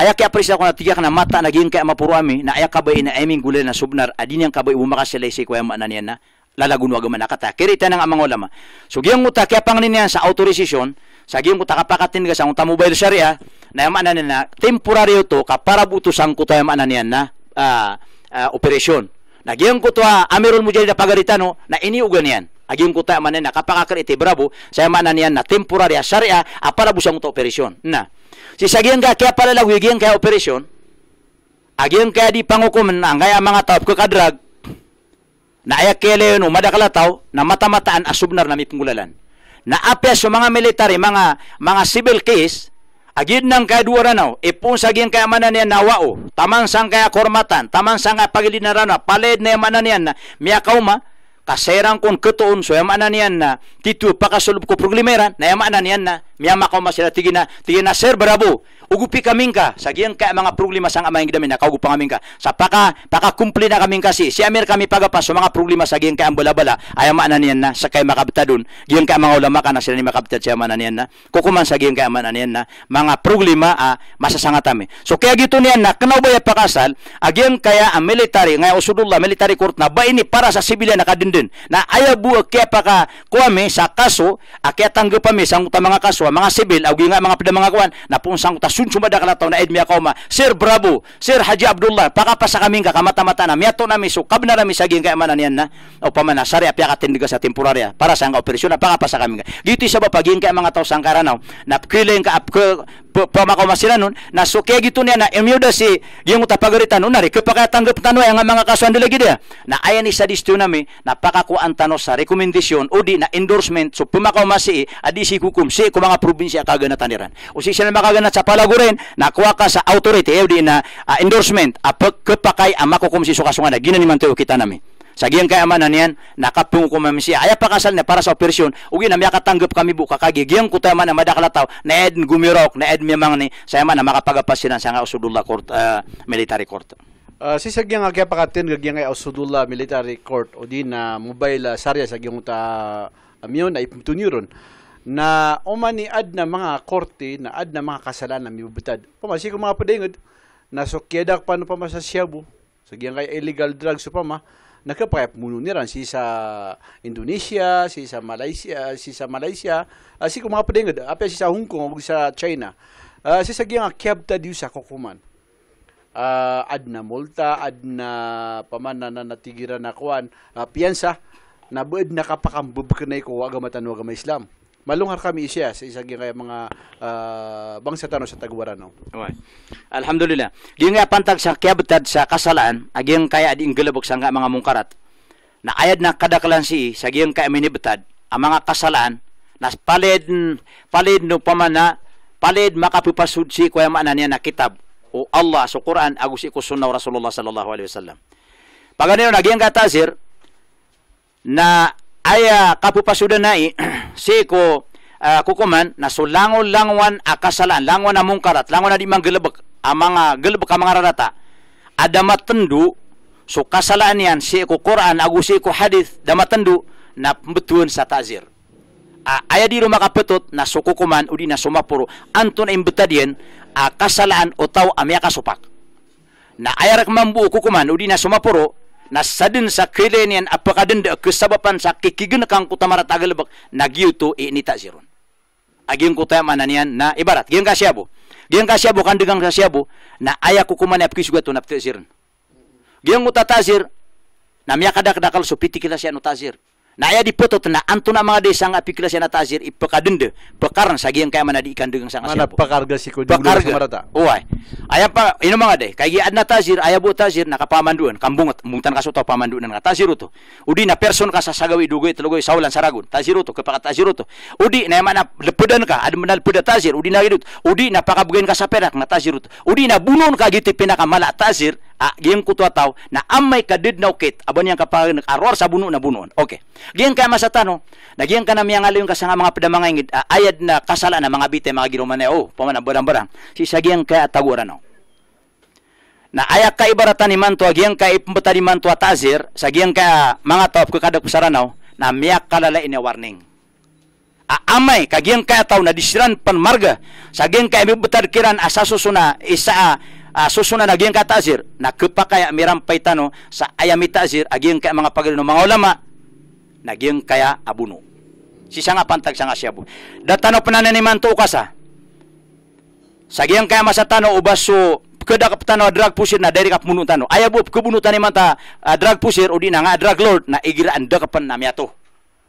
ayak kaya apresita ko na tiga ka na mata na giyong kaya mapuro ami na ayak kabay na aiming gulay na subnar adin yang kabay bumakas sila isi kuya maana yan na lalagun wag man nakata kirita nang amang ulama so giyang uta kya pangninian sa autorisasyon sa giyang uta kapakatin ka sa unta mobile sharia, na yaman na na temporary to kaparabutusan ko tayo man niyan na uh, uh, operasyon Na giyang to ah, amirul mujahid pagaritano na iniugan yan agiyong ko tayo manen nakapakakriti eh, bravo sa yaman na niyan na temporary sharia, aparabusan ko to operasyon na si sagiyang ka kya pala lagwigiyang kaya operasyon agiyang kaya di pangukuman ang kaya mga tao ko kadrag na ayakele no madakalataw na matamataan asubnar na mitmulalan. Na apes sa mga military, mga mga civil case, agid nang kaduwara na, oh. ipun sa kaya manan yan nawao, oh. tamang sang kaya kormatan, tamang sang kaya pagilinaran na, paled na manan yan na, miya kauma, kaserang kon ketuon so yamanan yan na, titu pakasulub ko problemeran, eh, na yamanan yan na, miya makauma sila tigina, tigina ser bravo, ugupi kaming ka sa giyang kay mga problema sang amay gidami nakaugup kami ka sa paka paka kumple na kaming kasi si Amir kami pagapas sa mga problema sa giyang kay ang bala ay man na sa kay makabta dun giyang kay mga ulama ka na sila ni makabta siya man na kukuman sa giyang kay man niyan na mga problema ah, masasanga tami so kaya gito niyan na kanaw ba pakasal agiyang ah, kaya ang military ngay usudullah military court na ba ini para sa sibilya nakadindin na ayaw buo kaya paka kuami sa kaso akya ah, tanggapami sang uta mga kaso mga sibil agi ah, nga mga pida mga kuan na punsang sang sun sumada kala na edmi akoma Sir Bravo Sir Haji Abdullah pakapasa kaming kakamata-mata na miyato nami so kab na nami saging kay manan na o pamana sari apya katindiga sa temporarya para sa nga operasyon na pakapasa kaming giti sa bapaging kay mga tao sang karanaw na kiling ka pamakoma sila nun na suke kaya gito na imyuda si yung utapagaritan nun na rin kapakatanggap tanwa ang mga kasuan dila gida na ayan isa disto nami napakakuan tano sa rekomendasyon o di na endorsement so pumakoma si adisi si kukum si kung probinsya kaganatan niran o si sila makaganat sa palag paguren nakuha ka sa authority every na uh, endorsement apag ah, kapakay ama ko kum si sukasungana ginan ni man tayo kita nami Sagiyan kay ama na niyan, nakapung ko mami siya. Aya pakasal na para sa operasyon. Ugi na miyakatanggap kami buka kagi. Giyan ko man na madakalataw, na ed gumirok, na ed miyamang ni, sa man na makapagapas sa nga usudullah court, uh, military court. Uh, si sagyang agya pakatin gagyang ay Ausudullah Military Court o di na mobile uh, sarya sagyang ta amyon ay pumtuniron na umaniad na mga korte, na ad na mga kasalanan na mibubutad. Pamasi ko mga padingod, nasukyadak pa no pa masasyabu, sagyan kay illegal drugs so pa ma, nakapakayap muno niran si sa Indonesia, si sa Malaysia, si sa Malaysia, uh, si mga padingod, apya si sa Hong Kong, sa China, uh, si sagyan nga kyabta diyo sa kukuman. Uh, ah, ad na multa, ad na pamana na natigira na kuan, uh, piyansa, nabuid nakapakambub ka na ikaw, wag matanwag Islam malungar kami siya sa isa nga mga uh, ah, bangsatano sa tagwarano. Okay. Alhamdulillah. Di nga pantag sa kiabtad sa kasalan, agyang kaya di galabog sa nga mga mungkarat. Na ayad na kadakalan si sa gyang kaya minibtad ang mga kasalan nas palid palid no pamana palid makapipasud si kuya maana niya na kitab o Allah sa so Quran agusi ko sunna Rasulullah sallallahu alaihi wasallam. Pagani Pagano nagyang katazir na aya kapupasudanai naik, uh, kukuman na sulangon langwan akasalan langwan na mungkarat langwan na di mang gelebek amang ah, gelebek amang mga ada matendu, tendu so kasalan yan siko Quran agu siko hadith damat matendu, na betuan sa uh, aya di rumah kapetot na kukuman, udi na sumapuro anton imbetadien uh, ah, kasalaan o tao amya kasupak na ayarak mambu kukuman udi na sumapuro nasadin sa kilenian apakadin da kesabapan sa kikigin kang kutamara tagalabak nagiuto inita sirun. Aging kutaya mananian na ibarat. Giyang kasyabo. Giyang kasyabo kan degang bu na ayak kukuman apki sugat to napte sirun. Giyang utatasir na miyakadakdakal so pitikila siya no tasir na aya di poto tena antuna mga de sanga pikila siya natazir ipakadende bakaran sagi yang kaya mana di ikan dengan sanga mana pakarga si ko pakarga marata uway aya pa ino mga de kay ad na tazir aya bu tazir nakapamanduan kambungat mungtan kaso to pamanduan nga tazir uto udi na person ka sa sagawi dugoy telugoy saulan saragun tazir uto kapaka tazir uto udi na mana lepedan ka ad menal peda tazir udi na gidut udi na pakabugen ka sa perak na tazir uto udi na bunon ka gitu pinaka mala tazir ah, giyang ko taw na amay kadid na ukit aban yang kapag nag-aror sa buno na bunon okay giyang kay masatano na giyang ka na miyang aliyon ka mga pedamangay uh, ah, ayad na kasala na mga bitay mga giroman na oh pamanang barang-barang si sa giyang kay ataguran no na ayak ka ibarata ni manto ah, agiyang ka ipumata ni manto at azir sa giyang ka mga tao ko kadag na miyak kalala ina warning aamay kagiyang ka ataw na disiran panmarga sa giyang ka ibubutad kiran asasusuna ah, isa uh, susunan agiyang katazir nakupa kaya mirampay tano sa ayami tazir agiyang kaya mga pagano mga ulama nagiyang kaya abuno si nga pantag sa nga siya bu datano panananiman to kasa sagiyang kaya masatano ubas so kada kaptano drug pusher na dari kapmuno tano ayabob kubunutan tani manta uh, drug pusher o di na nga drug lord na igira anda kapan na miyato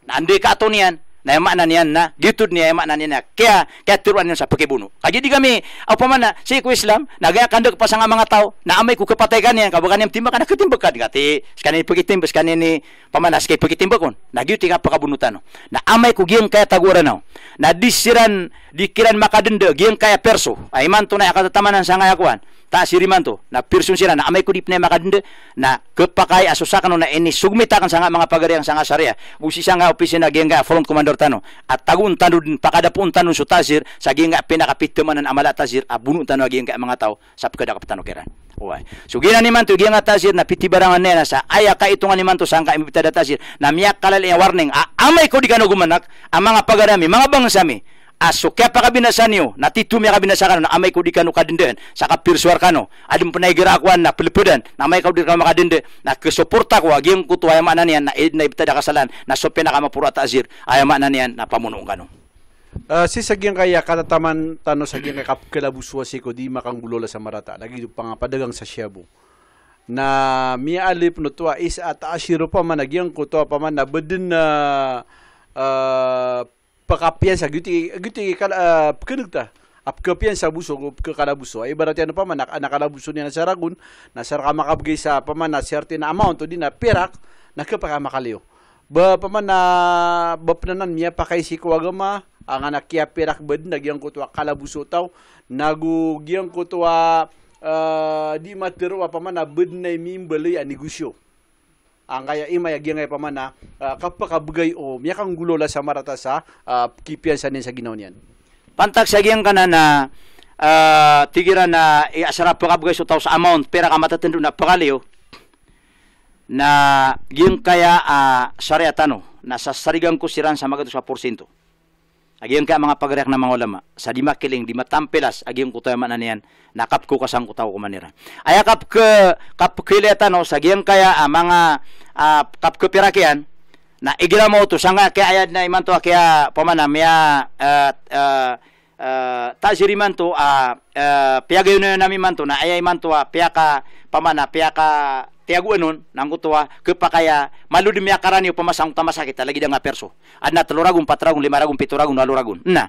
na andi ka ato niyan na makna niyanna gitud niya makna niya kaya kaya turuan niya sa pakibuno kaya di kami apa man na si ku Islam nagaya kandak pa sa nga mga tao na amay ku timbakan niya kabagan niya timbak na katimbak kad gati skani pagitimbak skani ni pamanas kay pagitimbak kon nagyuti ka pakabunutan na amay ku giyang kaya tagura no na nah, disiran dikiran makadende giyang kaya perso ay ah, man akal akatamanan sa nga yakuan ta sirimanto na pirsun sila na amay ko dipne makadende na kepakay asusakan na ini sugmitakan sanga mga pagari yang sanga sarea usi sanga opisina genga front commander tano at tagun tanu din pakadapun tanu su tazir, sa genga pinakapitemanan amala tazir, abunu tanu genga mga tao sa pagkada kapitano keran Uway. So ni man to gina tazir, na piti barangan na sa aya ka itungan ni man to sangka imitada tasir na miak kalal warning a amay ko di kanu gumanak ang mga pagarami mga bangsami asuke pa kabinasanyo na titumi kabinasakan na amay ko di kanu kadenden saka pirsuar kanu adim panay girakuan na ah, pilipudan na amay ko di kanu na kisuporta ko agim ko tuwaya maanan yan na id na ibtada kasalan na sope na kamapura tazir ah, ayam maanan yan na pamunong kanu Uh, ah, si sagyang kaya katataman tano sagyang kaya kapkilabuswa si ko di makanggulola sa marata lagi pa nga padagang sa Shabu na mialip no tua is at asiro pa man nagyang ko to pa man na bedin na uh pakapiensa guti guti kala ah, pkedukta apkapiensa buso ke kala buso ay barat ano pa man nakala buso niya sa ragun na sar ka makabgay sa paman na certain amount to din na perak na ke para makaliw ba paman na bapnanan miya pakaisi ko agama ang anak kia perak bed nagyang kutwa kalabuso taw nagugyang kutwa uh, di matiro pa man na bed na mimbaloy a negosyo ang kaya ima agya ngay pamana uh, ah, kapakabugay o miyakang gulola sa marata sa uh, kipian sa nin sa ginaw niyan. Pantak sa giyang kana na uh, tigira na iasarap eh, pa kabugay so sa amount pera ka matatendo na pakaliw na giyang kaya uh, sariatano na sa sarigang kusiran sa mga porsinto. Agayong ka mga pagreak ng mga ulama, sa di makiling, di matampilas, agayong kutaw man niyan, nakap ko kasang kutaw ko manira. Ay kap ke, kap kileta no, sa agayong kaya ah, mga ah, kap kupirakian, na igira mo to, sanga kaya ayad na iman to, kaya pamanam, maya, uh, ah, uh, ah, uh, ah, tasiri man to, uh, uh, piyagayon na namin man to, na ayay man to, uh, piyaka pamana, piyaka tiaguanon nang utuwa kepakaya maludim ya karanyo pamasang tamasakit lagi da nga perso adna teluragum patragum limaragum pituragun waluragun na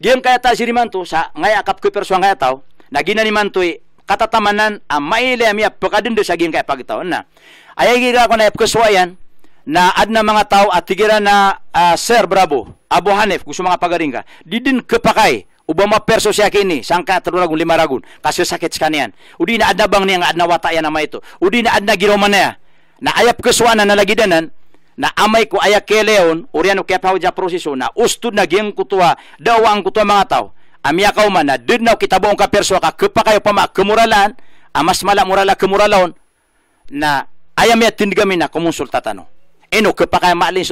giyam kaya ta sirimanto sa ngay akap ko perso ngaya tao nagina ni mantoy eh, katatamanan ang maile amya pakadindo sa giyam kaya pagitaw na ayay giga ko na epkeswayan na ad na mga tao at tigira na uh, ah, Sir Bravo, Abu Hanif, gusto mga pagaringa, didin kepakay Ubama perso siya kini, sangka ragun lima ragun, kasih sakit sekalian Udi na ada bang nih yang ada watak ya nama itu Udi na adna giroman ya. Na ayap kesuana na lagi danan, na amai ku ayak keleon, urianu kaya pahuja proseso, na ustud na geng kutua, dawa ang kutua mga amia Amya ka man, kita buong ka perso, ka kepakai pama, kemuralan, amas malak murala kemuralaon, na ayam ya tindigamin na kumonsultatano. Eno, kepakai kayo maalin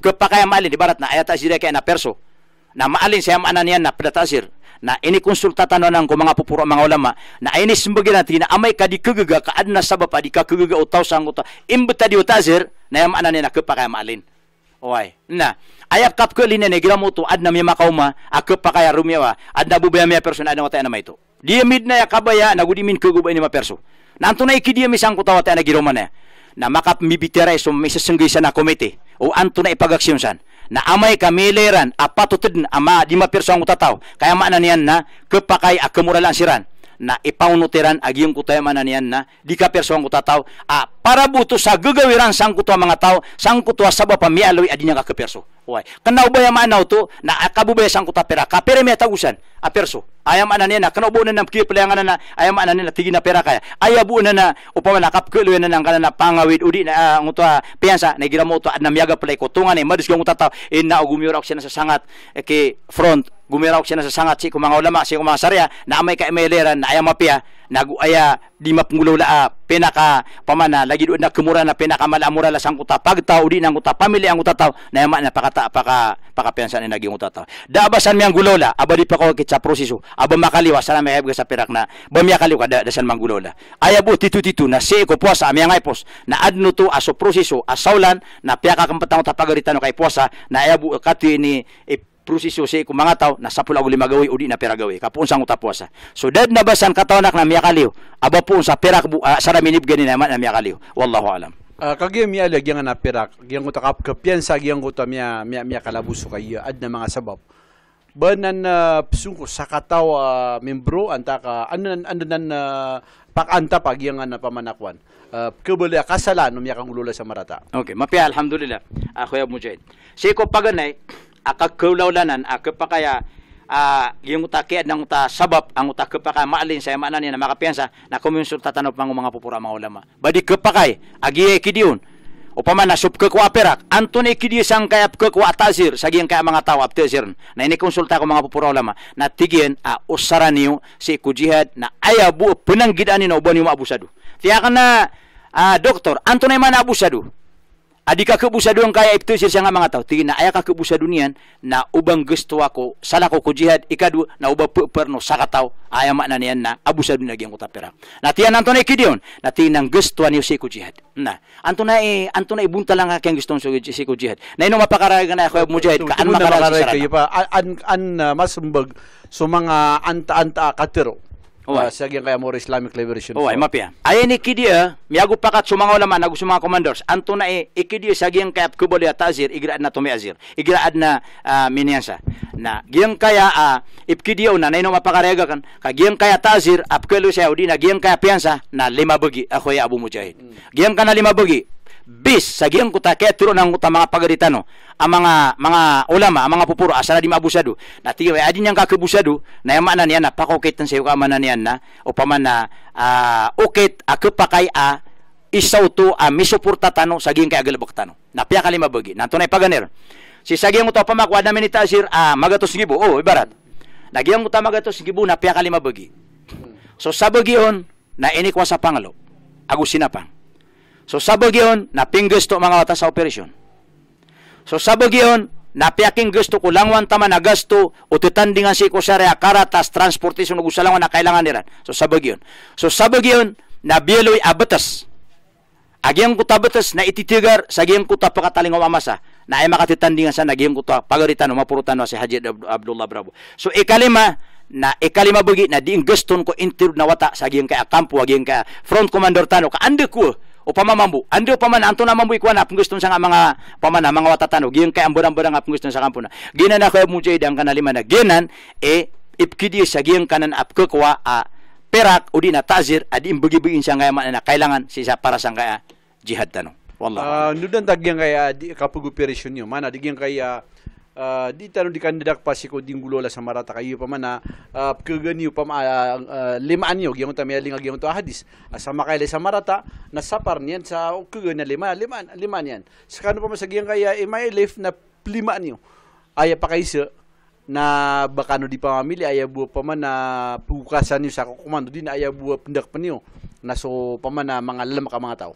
kepakai maklin di barat na ayat tasir kayak na perso. na maalin maanan ananian na padatasir na ini konsulta tanonan ko mga pupuro mga ulama na ini sembagi natin na amay ka di ka adna sabab di ka kagaga utaw sang uta imbeta di utazir na yam anani na kapaka maalin oy na ayap kap ko linya negra mo to adna mi makauma ako pakaya rumiwa adna bubaya mi person adna wata na maito dia midna ya kabaya na gudimin kagubay ni maperso na antunay kidi mi sang kutawa ta na giroma na na makap mi biteray so mi sasenggay sa na komite o antunay ipagaksyon san na amay kamileran apatutid ama di ang utataw kaya maanan niyan na kepakay akemuralan siran na ipaunutiran agiyong kutay mananian na di ka persong kutataw a para buto sa gagawiran sang kutwa mga tao sang kutwa saba pamialoy adi niya kakeperso okay. kanaw ba yaman to na akabubay sang kuta pera kapere metagusan a perso ayam ananena kana bu na ki pele ngana ayam ananena tigi na pera kaya aya bu na upama na kap kelu na ngana na pangawid udi na ngutwa piansa na gira mo to adnam yaga pele kotungan e madus gong tataw inna sangat ke front gumi sina sa sangat si kumanga si kumanga syariah na amay ka emeleran na ayam mapia ah nagu aya di mapunggulo laa ah, penaka ah. pamana ah, lagi do na kumura na penaka malamura la sang kuta pagtao di nang kuta pamilya ang kuta tao na yaman na pakata paka pensan ni naging kuta tao da basan mi abadi pa ko kitsa proseso aba makaliwa sana may sa perak na bamya kaliwa da dasan manggulola aya bu titu titu na se ko puasa ami ang na adnu tu aso prosesu asaulan na piyaka kampatang tapagaritan kay puasa na aya bu kati ni eh, proseso si kung mga tao nasapul og lima gawi udi na pera gawi kapuon sang utapwasa so dad na basan kataw na miyakaliw aba po sa pera uh, ah, sa raminib gani naman na miyakaliw wallahu alam Uh, ah, kagaya miya lagyan na pera, gyan ko takap kapiyansa, gyan ko ta miya, miya, miya kalabuso kayo, ad na mga sabab. Banan na uh, psungko sa kataw uh, ah, membro, anta ka, ano nan, uh, pakanta pag yung na pamanakwan. Uh, kabuli kasalan, umiya kang ulula sa marata. Okay, mapi alhamdulillah. Ako uh, yung mujahid. Siko paganay, akakunaw lanan akapakaya uh, ah, yung utaki at ng uta sabab ang uta kapakay maalin sa manan niya na makapiyansa na kumonsulta tanop pang mga pupura mga ulama badi kapakay agiye kidiyon upaman nasup ke kwa perak antone kidi sang kayap ke kwa tasir saging kaya mga tao aptesir na ini konsulta ko mga pupura ulama na tigien a uh, usara niyo si kujihad na ayabu penanggidani na ubani maabusado tiyakan na uh, doktor antone man abusado Adi ka kubusadon kaya ipto sir siya nga mga tao. Tingin na aya ka kubusadian na ubang gusto ako sala ko ko jihad ikadu na uba perno sa kataw aya man na niyan na abusadon na gyang utapera. Na tiyan anto na ikidion na tinang gusto ni si ko jihad. Na anto na eh anto na ibunta lang kang gusto si ko jihad. Na ino mapakarag na ako mujahid ka an makarag sa pa an an uh, masumbag so mga anta-anta katiro uh, ah, sagyan kaya mo Islamic Liberation Oh, ay mapia. Ayan ikidia, miyago pakat sumangaw naman nagu mga commanders. Anto na e eh, ikidia sagyan kaya kubali at azir, igraad na tumi azir. Igraad na uh, ah, minyansa. Na, giyang kaya uh, ah, ipkidia na naino mapakarega kan, kagiyang kaya tazir, apkelo sa o di na giyang kaya piyansa na lima bagi, ako ya Abu Mujahid. Mm. Giyang ka lima bagi, bis ko ta kaya turo nang kuta mga pagaritano ang mga mga ulama ang mga pupuro asala di mabusado na tiyo ay adin yang kakabusado na yung mana niya na pakokitan sayo ka mana niya na o paman na uh, ukit ako a isaw to a misuporta tano sagyang kay agalabak tano na piya kalima bagi na tunay paganer si sagyang kuta pamakwad na minita sir a uh, magatos gibo oh ibarat nagyang kuta magatos gibo na piya kalima bagi so sa bagiyon na inikwa sa pangalo agusinapang So sabag yun, naping gusto mga wata sa operasyon. So sabag yun, napiaking gusto ko langwan tama na gasto o tutandingan si kusarya karatas transportation o gusalangan na kailangan nila. So sabag yun. So sabag yun, nabiloy abatas. Agiyang ko tabatas na ititigar sa agiyang ko tapakatalingaw amasa na ay makatitandingan sa nagiyang ko pagaritan o mapurutan no, si Haji Abdullah Bravo. So ikalima, na ikalima bugi na diing gaston ko intirud na wata sa agiyang kaya kampo, agiyang kaya front commander tano, ka ande ko upamamambu andi upaman anto na mambu ikuan apung gusto sa nga mga pamana mga watatanog yung kay amburang-burang apung gusto sa kampuna ginan ako mo jay dam kanaliman na ginan e ipkidi sa giyang kanan apko kwa a perak o di na tazir at imbugibugin siya ngayon na kailangan siya para sa kaya jihad tanong. Wallah. Uh, ah, nudan tagyang kaya ah, di kapuguperasyon nyo. Mana, digyang kaya ah, uh, di tano di kandidak pasiko dinggulo la sa marata kayo pa man na ah, uh, ah, kaganiyo pa uh, lima anyo gyang ta mayali gyang to hadis asama kay sa marata na sapar niyan sa oh, kagan na lima lima lima niyan sa kano pa man sa gyang kaya e may life na lima anyo aya pa kay na bakano di pamamili aya buwa pa man na pukasan niyo sa komando din aya buwa pendak pa niyo na so pa man na mga lam ka mga tao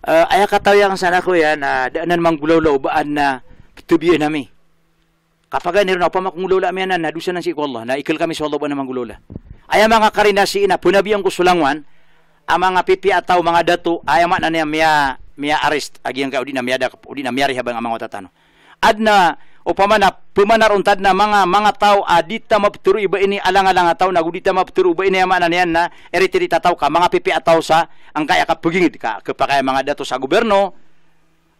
Uh, ayakataw yang sana ko yan, uh, daanan mang gulaw-laubaan na Kitabi na mi. Kapag niro na pamak ngulula mi na nadusa na si Allah na ikil kami sa Allah na manggulula. Ay mga karina si ina punabi ang kusulangwan ang mga pipi ataw mga dato ay man na niya miya miya arrest agi ang udi na miya da udi na miyari habang amang watatano. Adna o pamana pumanar untad na mga mga tao adita mapturo iba ini alang-alang ataw, nagudita mapturo iba ini amana niyan na eritiri tataw ka mga pipi ataw sa ang kaya ka pugingid ka kapakaya mga dato sa gobyerno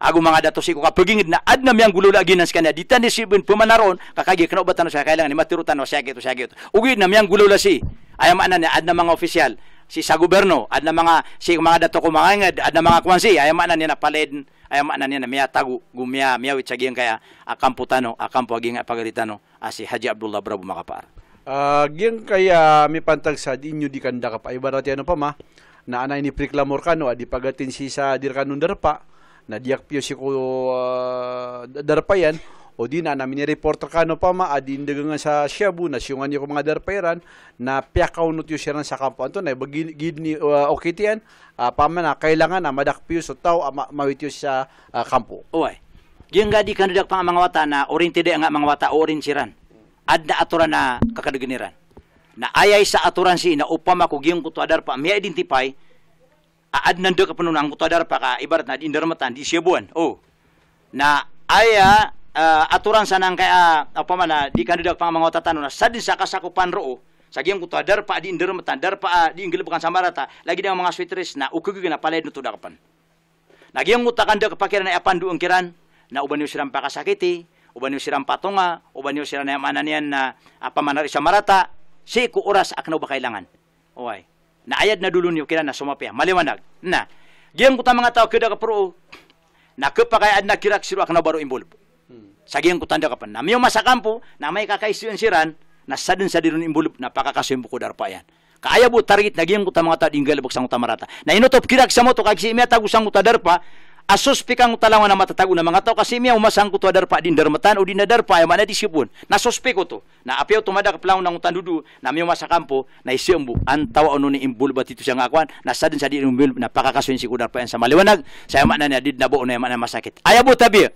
Ago mga datos iko kapagingid na ad nga miyang gulo lagi nas kanya ditan sibin pumanaron kakagi kanao batan sa kailangan ni matirutan o siya gito siya gito. Ugid na miyang gulo si, ayam anan ad na mga ofisyal, si sa gobyerno ad na mga si mga dato ko mga ngad ad na mga kwansi ay man na paled ay man na miya tago gumya miya wit sagiyang kaya akamputano akampo aging pagalitano asi Haji Abdullah Bravo makapar uh, ah, giyang kaya mi pantag sa inyo di kanda ka pa ibarat ano pa ma na anay ni Priklamor kano adi pagatin si sa dirkanundar pa nadiyak piyo si ko uh, ah, darpayan o di na namin ni reporter kano pa ma adindaga ah, nga sa Shabu na siyungan niyo mga darpairan na piyakaw nutyo siya sa kampo anto na eh, bagid ni uh, okay tiyan uh, pama na kailangan na madakpiyo so tao uh, mawityo sa uh, kampo. Uy. Yung gadi kanudak pang mga wata na orientide nga mga wata siran Ad na aturan na kakaduginiran. Na ayay sa aturan si na upama ko giyong kutuadar pa may identify aadnan dek penunang kutadar paka ah, ibarat na di dermetan di syebuan oh na aya uh, aturan sanang kaya ah, apa mana di kandidat pang mangotatan na sadin sakasaku panro oh. sagiang dar pa ah, di dermetan dar pa di inggil bukan samarata lagi dengan mangaswitris na ukugi na palai nutu dakapan lagi nah, yang mutakan dek pakiran na apandu engkiran na uban usiram paka sakiti uban patonga uban usiram na mananian na apa mana risamarata si ku oras akna bakailangan oay na ayad na dulun yung kira na sumapya maliwanag na giyang ko ta mga tao kada ka pro na hmm. kapakayad na kirak siro na baro imbolbo sa giyang ko tanda ka pa na miyong masakampo na may kakaisiyon siran na sadin sa dirun nah na pakakasimbo ko darpa yan kaya bu target na giyang kuta ta mga tao inggalabok sang utamarata na inutop kirak sa mo to kag imeta gusang utadarpa asus pikang utalawan na matatag una mga tao kasi miya umasang ko to adar pa din darmatan o dinadar pa mana disipon na suspek ko to na apiaw tumada kaplaw ng utan dudu na miyo masa kampo na isiumbu antaw ano ni imbul bat ito nasadin sadin akuan na sa din sa din imbul na pakakasuin si kudar pa yan sa maliwanag sa yaman na niya did na buo na yaman na masakit ayabo tabi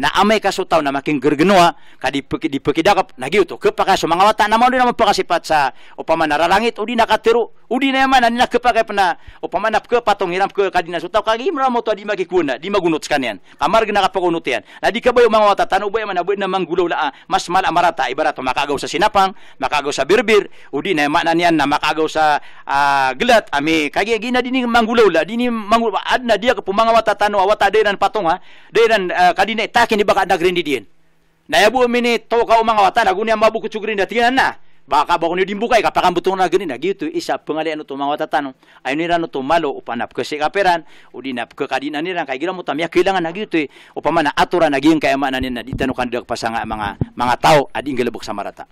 na amay kasutaw na making gergenua kadi dipekidakap na giyo to kapakaso mga wata na maunin naman pakasipat sa upaman nararangit o di nakatiro o di na yaman na nakapakay kepakai na upaman na patong hiram ke kadi kagi mo to magikuna na di magunot kanyan. Kamar gina kapagunot yan. Na di ka ba yung mga matatanaw ba man abuin na manggulo la ah, mas mal amarata ibarato makagaw sa sinapang, makagaw sa birbir, o di na manan yan na makagaw sa uh, glat. Ami kagaya gina di ni manggulaw la, di ni manggulaw ad na di ka pumanga matatanaw awata dayran patong ha. Dayran uh, ah, kadina itakin di baka nagrendi diyan. Nayabu mini to ka umanga wata na gunya na tingnan na baka ba kuno dimbukay kapakambutong na ganin gitu isa pengali ano to mga tatanong ayon nila no tumalo upanap ko si kaperan o dinap ko kadina nila kay gila mo tamya kailangan na gitu eh na atura na gin kay mana nina ditano kandak pa sa mga mga tao ading galabok sa marata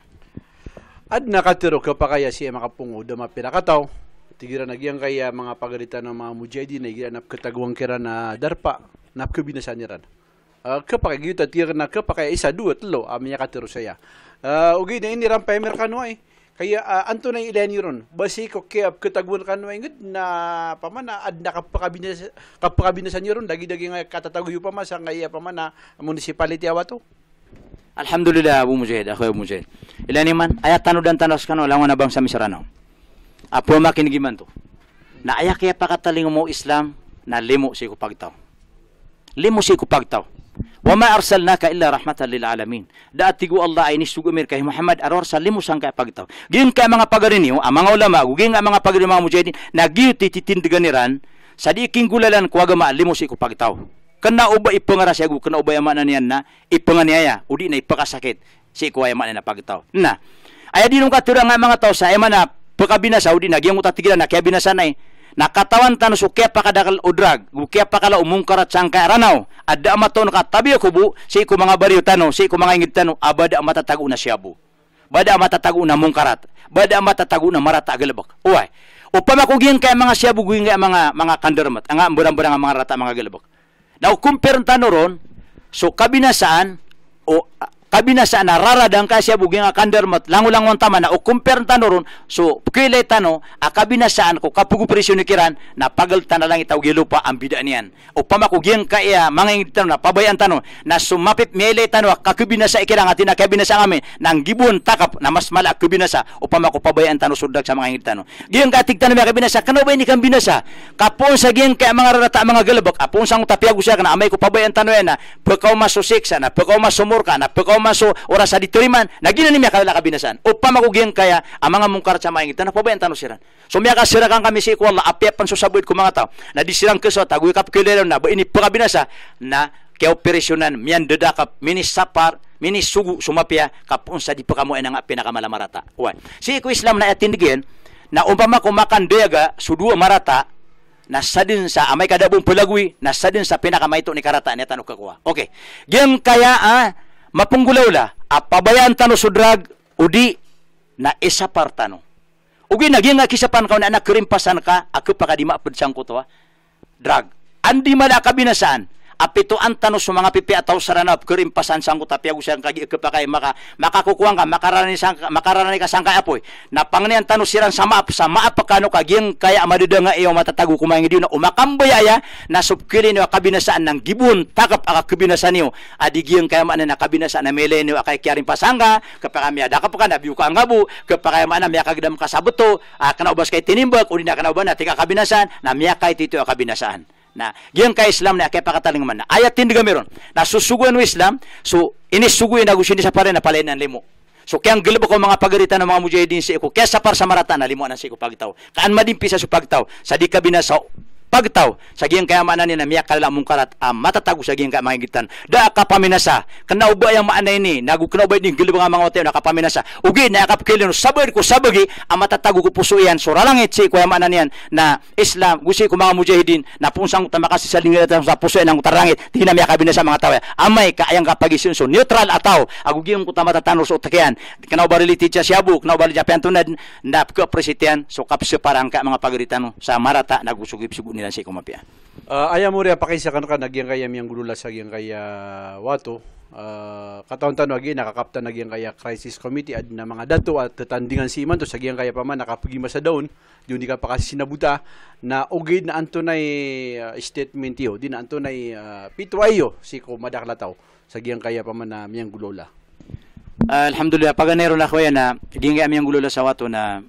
at nakatiro ko pa kaya siya makapungo da mapinakataw tigira nagyang kaya mga pagalitan ng mga mujahidin na igira napkatagwang kira na darpa napkabinasan niran uh, eh, kapakagita tira na kapakaya isa dua, tlo amya ah, katiro saya Uh, Ugi na ini ram pemer kanway. Kaya uh, anto na ilan ron. Basi ko kaya katagun kanway ngud na pamana ad na kapakabinasa kapakabinasan ron dagi-dagi nga katataguyo pa man sa kaya pamana municipality awato. Alhamdulillah Abu Mujahid, ako Abu Mujahid. Ilan man ayat tanu dan tanas kanu langon na bang sa misarano. Apo makinigiman to. Na ayak kaya pakataling mo Islam na limo si ko pagtaw. Limo si ko pagtaw Wa ma وما أرسلناك إلا رحمة للعالمين daatigo Allah ay nisug umir kay Muhammad aror sa limo sang kay pagtaw gin ka mga pagarinyo ang mga ulama gin mga pagarinyo mga mujahidin nagiyo tititindiganiran sa di gulalan ko agama limo si ko pagtaw kana uba ipangara siya kana uba yaman na niyan na ipanganiaya udi na ipakasakit si ko yaman na pagtaw na ay di nga mga tao sa yaman na pagkabinasa udi nagyang utatigilan na kaya binasanay eh nakatawan tanu sukya pa kadakal udrag gukya pa kala umungkar cangka ranau aranaw adda amato nakatabi kubu si ko mga bariyo tano si ko mga ingid tano abada matatago na siyabo bada amata tagu na mungkarat bada amata tagu na marata galabak uway upama ku gin kay mga siyabo gin kay mga mga kandermat ang amburang-burang mga rata mga galabak daw kumpirenta tanu ron so kabinasaan o kabinasa na raradang kasya buging akandar mat langulang wan tama na o compare tano ron so kile tano a kabinasaan ko kapugu presyo ni kiran na pagal tana lang itaw gilupa ang bida niyan o pamakugyan ka iya mga tano na pabayan tano na sumapit mele tano kakubinasa ikirang atin na kabinasa kami nang gibon takap na mas mala kubinasa o pamakupabayan tano sudak sa mga tano giyang katig tano mga kabinasa kano ba ni kang binasa kapon sa giyang ka mga rarata mga galabak apon sang tapiag usya na amay ko pabayan tano yan eh, na pagkaw masusik na pagkaw masumurka na pagkaw maso oras sa determine na ginani miya kala kabinasan upang magugyan kaya ang mga mungkar sa mga ingitan na pabayan tanong siran so miya kasira kami si ikwala apiapan so sabuid ko mga tao na di sirang keso tagoy kap kilero na ba ini pakabinasa na kaya operasyonan miyan dadakap minisapar minisugo sumapya kapun sa di pa kamo pinakamalamarata. Uwan. Si ko Islam na atindigin na umpama kumakan dega sudua marata na sadin sa amay kadabong pulagwi na sadin sa pinakamaito ni karata ni tanok kakuha. Okay. Gyan kaya ah, mapunggulaw la, apabayan tano sudrag, udi, na isa partano Ugi naging nga kisapan ka na nakirimpasan ka, ako pa ka di maapod sang kutuwa. Drag. Andi malakabinasaan. api tu antano sumanga pipi atau saranap kerim pasan sangku tapi aku sang kagi kepakai maka maka aku kuang ka makarani sangka makarani ka sangka apoy na pangnian tanu siran sama ap sama apa kanu kagieng kaya amaduda nga iyo matatago kumangi di na umakambaya ya, na subkiri ni kabinasaan ng gibun takap aka kabinasaan niyo adigieng kaya man na kabinasaan na mele niyo akay kiarin pasangga kepakami ada kapakan na biu angabu gabu mana miya kagdam kasabeto akana ah, ubas kay tinimbak uli kana uban na tika kabinasan na miya kay tito akabinasaan na giyang ka Islam na kay pakataling man na ayat tindi gamiron na susuguan Islam so inisuguin na gusto ni sa pare na palain ang limo So kaya ang gilbo ko mga pagarita ng mga mujahidin si ko kesa par sa maratan na limo na si ko pagtaw. Kaan madimpi sa supagtaw sa di kabina sa pagtaw sagiang kaya ni na miya kalala mong ah, tagu a matatago sagiang kaya mangigitan da kapaminasa kana uba yang maanay ni nagu kena uba ah, nah, nah, ni gilibang mga otayo nakapaminasa ugi na kapkilin sabad ko sabagi a matatago ko puso yan so ralangit si kaya maanan yan na Islam gusi ko mga mujahidin na punsang tamakasi sa lingilatan sa puso yan ang tarangit di na miya kabinasa mga tao amay kaayang kapagisin so neutral ataw agugiyong ko tamatatanor sa utakyan Kena uba reliti siya siyabuk kana uba japian tunad na sokap presiden so kapse parangka mga pagiritan sa marata nagusugip sugun nila siya kumapia. Uh, ah, aya mo rin pakisa ka nagyang kaya miyang gulula sa gyang kaya wato. Uh, kataon tanong agi nakakapta nagyang kaya crisis committee ad na mga dato at tatandingan si Iman to sa gyang kaya pa man nakapagima sa daon di ka pa kasi sinabuta na ugid na antunay uh, ah, statement yo di na antunay uh, pitwayo si ko madaklataw sa gyang kaya pa man na miyang gulula. Uh, alhamdulillah pag anero na ko yan na gyang kaya miyang gulula sa wato na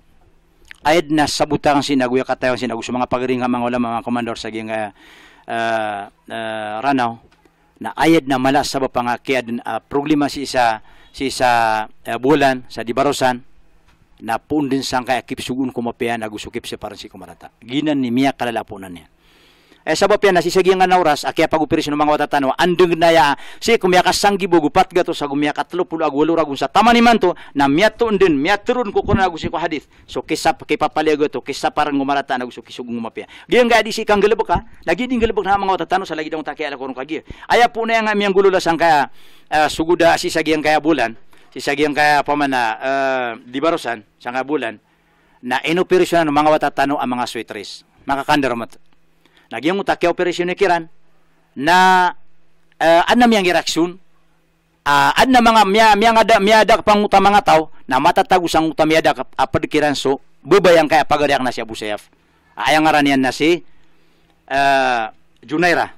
ayad na sa butang sinagwya katayong sinagwya sa mga pagiring mga wala mga komandor sa ging uh, ah, uh, ah, ah, ranaw na ayad na mala sa pa nga kaya uh, problema si isa si isa uh, bulan sa dibarosan na pundin sang kaya kipsugun kumapian aguso kipse parang si kumarata ginan ni miya kalalapunan niya E sabab yan, nasisagi nga na oras, akya pagupiri sino mga watatano, andeng na ya, si kumiyakas sanggi bogupat gato sa gumiyakat tulupulo agwalo ragun sa tama ni manto, na miyato undin, miyaturun na agus ko hadith. So kisap, kipapalya gato, kisap parang na agus kisugong umapya. Gayang gadi si kang galabok ha, nagiging galabok na mga watatano sa lagi daw takya ala kurong kagir. Aya po na yang amiyang gululas ang kaya, uh, suguda si sagiang kaya bulan, si sagiang kaya pamana, uh, eh, di barusan sa bulan, na inoperisyonan ng mga watatano ang mga sweatres. Makakandaramat. Nagyang utake operasyon ni Kiran na uh, anam yang giraksyon uh, ah, adna mga miya miya ada nah, miya ada pang utama nga tao na matatag usang utam miya ada apad kiran so bebayang kaya pagadayak na si Abu Sayyaf ayang ah, ngaranian na si uh, eh, Junaira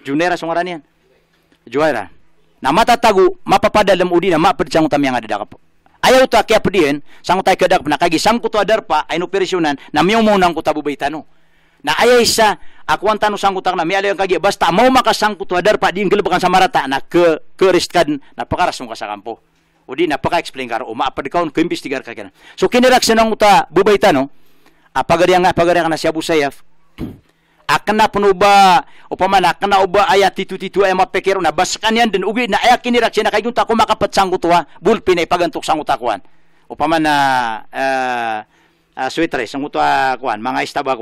Junaira sung ngaranian Junaira na matatago mapapadalam udi na mapad sang utam yang ada dakap ayaw ta kaya pedian sang utay kadak na kagi sang kuto adar pa ay no na miyaw mo nang kutabubay tano na ayay sa akuan tanu sangkutang na mialay ang kagi basta mau makasangkut hadar pa din bukan sa marata na ke keristkan na pakaras mong kasakampo o di na paka-explain karo uma apad kaon kuimbestigar ka kanan so kinirak senang uta bubay tano apagari nga apagari nga na si Abu Akan akana penuba upama na Kena uba ayat titu titu ema pekeru na baskan yan den ugi na ayak kinirak siya kay gunta ko makapat sangutwa ah. bulpin ay pagantok sangutakuan upama na uh, uh, eh, eh, sweatres sangutwa kuan mangai istaba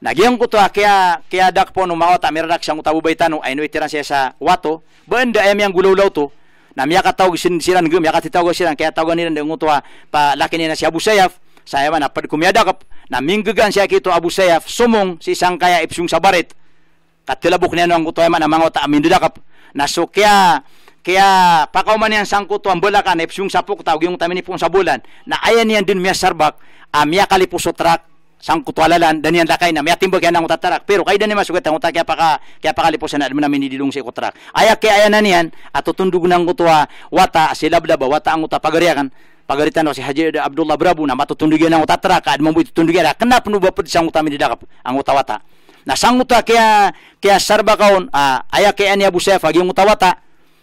Nagiyong kuto ah, kaya kaya dak po no mawata sangkutabu siyang utabu ay itiran siya sa wato. benda ayam yang gululaw to. Nah, ah, na miya katawag sin siran gum miya katitawag siran kaya tawagan nila ng utuwa pa laki nila si Abu Sayyaf. Saya man apad kumiadakap na minggagan siya kito Abu Sayyaf sumong si isang kaya ipsung sabarit barit. Katilabok niya no ang utuwa man amang ah, uta amin dudakap. Nah, kaya kaya pakauman yang sangkut tuang bulakan ipsung sapok tawag yung tamin ipong sa bulan. Na ayan yan din miya sarbak amya kalipusotrak dan yang lakay na mayatimbo kaya nang utatarak pero kay masuk ke ang utak kaya paka kaya paka lipusan na namin nidilong si kutarak ayak ke ayan nanian atau tunduk tutundog kutua wata silablaba wata ang uta pagariakan pagaritan si Haji Abdullah Brabu yang matutundugyan ng utatarak itu mambuy tutundugyan na kenapa nuba pa sang uta mididakap ang utawata nah sang uta kaya kaya sarba kaon uh, ah, ayak kaya niya busef anggota utawata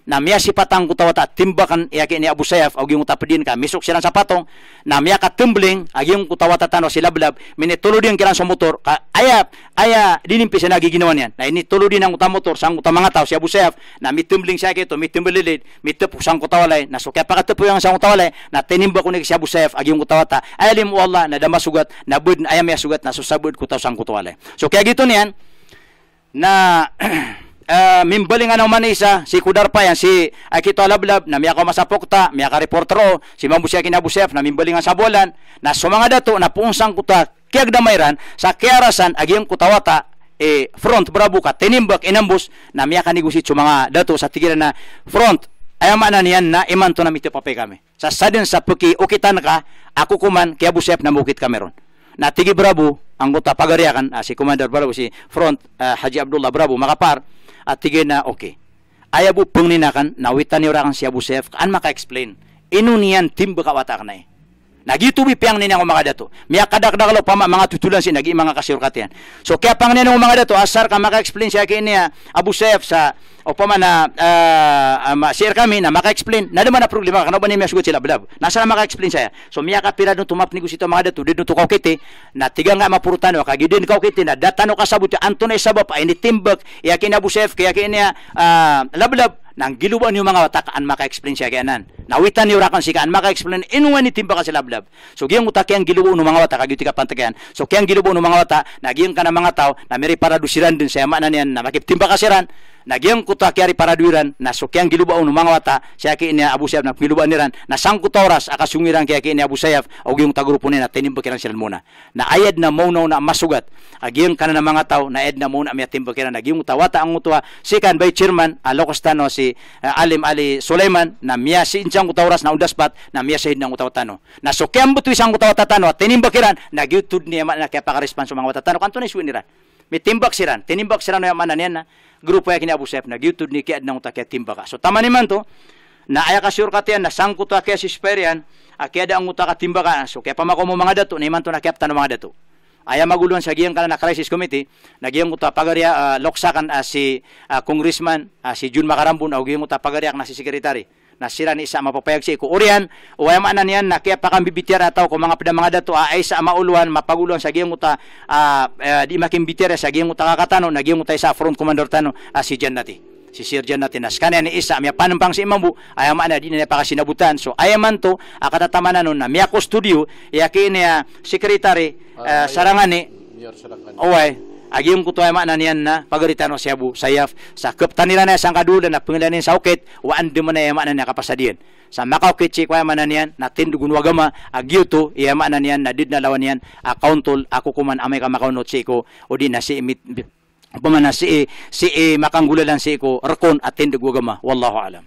Nah, miya si patang kutawa ta timbakan yakin ni ya Abu Sayyaf agi yung pedin ka misuk silang sa patong na miya ka tumbling ag yung wata ta tano si lablab tulu din kiran sa motor ka aya aya dinimpi sa nagiginawan yan nah, ini tulu din ang motor, sang utamangataw si Abu Sayyaf na mitumbling mi kito gitu, mi tepu sang kutawa lay na sukya pa tepu yang sang kutawa lay na tenim ko si Abu Sayyaf agi yung wata ta ayalim o Allah na dama sugat na bud ayam ya sugat na susabud kutaw sang kutawa lay so kaya gitu niyan na uh, ah, mimbali nga naman isa si Kudar pa yan si Akito Lablab na miya ka masapokta miya ka reportero si Mambusya Kinabusef na mimbali nga sa bolan na sumanga dato na puunsang kuta kiag damayran sa kiarasan agiyang kutawata e front bravo ka tinimbak inambus na miya ka negosit sa mga dato sa tigilan na front ayama na niyan na iman to na mito papay kami sa sadin sa puki ukitan ka ako kuman kaya busep na mukit kami ron na tigi bravo ang guta pagariakan ah, si Commander Bravo si Front ah, Haji Abdullah Bravo makapar atige na okay. Ayabu pung ninakan, nawitan ni orang siya chef an maka-explain. Inunian timba kawata kanay. Nagitubi piang nini ang mga dato. Miya lo pama, mga tutulan si nagi mga kasirukat So kaya pang nini ang mga dato, asar ka maka-explain siya kini ya. Abu Saif sa o na uh, eh, um, share kami na maka-explain. Na naman na problema, kano ba ni miya sugot sila blab? Nasa na maka-explain siya. So miya ka pira nung tumapni ko sito mga dato, dito kiti, na tiga nga mapurutano, kagidin kaw kiti, na datano kasabot, anto na isabap, ay ni timbak, Yakin Abu Saif, kaya kini uh, nang ang giluban yung mga watakaan maka-explain siya nan. Nawitan niyo rakan siya kaan maka-explain inuwan ni timba ka sa lablab. So giyang uta kayang gilubo ng mga wata kagyuti ka pantagayan. So kayang gilubo ng mga wata nagiyang ka ng mga tao na meri para dusiran din sa yaman na niyan na makiptimba ka siran. nagiang kuta kiari paraduiran na sokyang giluba unu mangawata syaki ini Abu Sayyaf na giluba niran na sangku toras aka sungiran kiaki ini Abu Sayyaf au giung tagrupo na tenim bekiran silan mona na ayad na maunaw na masugat agiang kana na mangataw na ayad na mauna mi atim bekiran na giung tawata ang utua sikan by chairman alokostano si eh, Alim Ali Sulaiman na miya si kutauras kutawras na udaspat na miya sahid ng utawatano na sang butu isang utawatano tenim bekiran na giutud niya na kaya pakaresponso mga watatano kanto na isuiniran mitimbak siran tinimbak siran na manan na grupo ya kini Abu Saif na YouTube ni kiad nang takia timba ka. So tama ni man to na aya ka sure katian na sangko ta kaya si Sperian akya ah, da ang uta ka timba ka. So kaya pamako mo mga dato ni man to nakiaptan mga dato. Aya magulon sa giyang kana na crisis committee na giyang uta pagarya uh, loksakan uh, si uh, congressman uh, si Jun Makarambon o giyang uta pagarya na si secretary na ni sa mapapayag si ko urian o ay maanan na kaya pa bibitira ataw ko mga pinamangada to ah, ay sa mauluan mapaguluan sa giyong uta uh, uh, di makimbitira sa giyong uta kakatano na giyong uta sa front commander tano uh, si Jan si Sir Jan natin na skanya ni isa may panumpang si Imambu ay man na di na pakasinabutan so ay man to akatatamanan nun na miyako studio yakin niya secretary sarangan ni Mayor agiyong kutuay ma niyan na pagaritan o siyabu sayaf sa kaptan na sang kadulan na pangilan sa saukit waan di mo na yama na nakapasadien sa makaukit kitsi kwa man nanian na tindugun wagama agiyo to yama niyan na did na lawan yan akauntol ako kuman amay ka makaunot si ko o di na si imit pamana si si makanggulalan si ko rekon at tindig wagama wallahu alam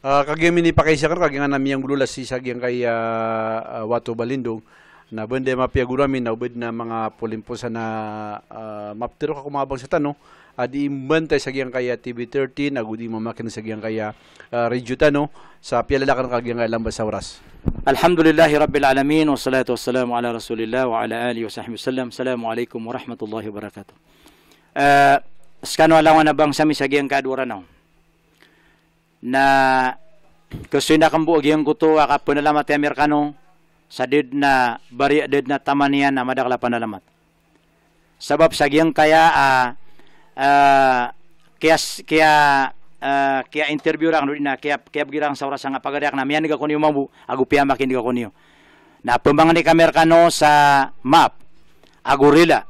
Uh, ah, kagyan mini pa kay sakar kagyan gulula si sagyan kay uh, ah, uh, ah, Wato Balindong na bende mapiagurami na ubed na mga pulimpusa na uh, maptiro ka kumabang sa tano adi imbantay sa giyang kaya TV13 agudi mamakin sa giyang kaya uh, radio tano sa pialalakan ka giyang kaya lambas sa oras Alhamdulillahi Rabbil Alamin wa salatu wassalamu ala Rasulillah wa ala alihi wa sahbihi wasallam Assalamu alaikum wa rahmatullahi wa barakatuh uh, eh, Skano alawan na bang sami sa giyang kadura na na kasi na kambuog yung kuto akapon na lamat Amerikano sadid na bari did na tamanian na madakla panalamat. Sabab sagyang kaya uh, uh, kaya kaya uh, kaya interview ra na kaya kaya bigirang sa oras nga pagadiak na miyan ko niyo mabu agu piya makin ko niyo. Na pembangan ni kamerkano sa map agurila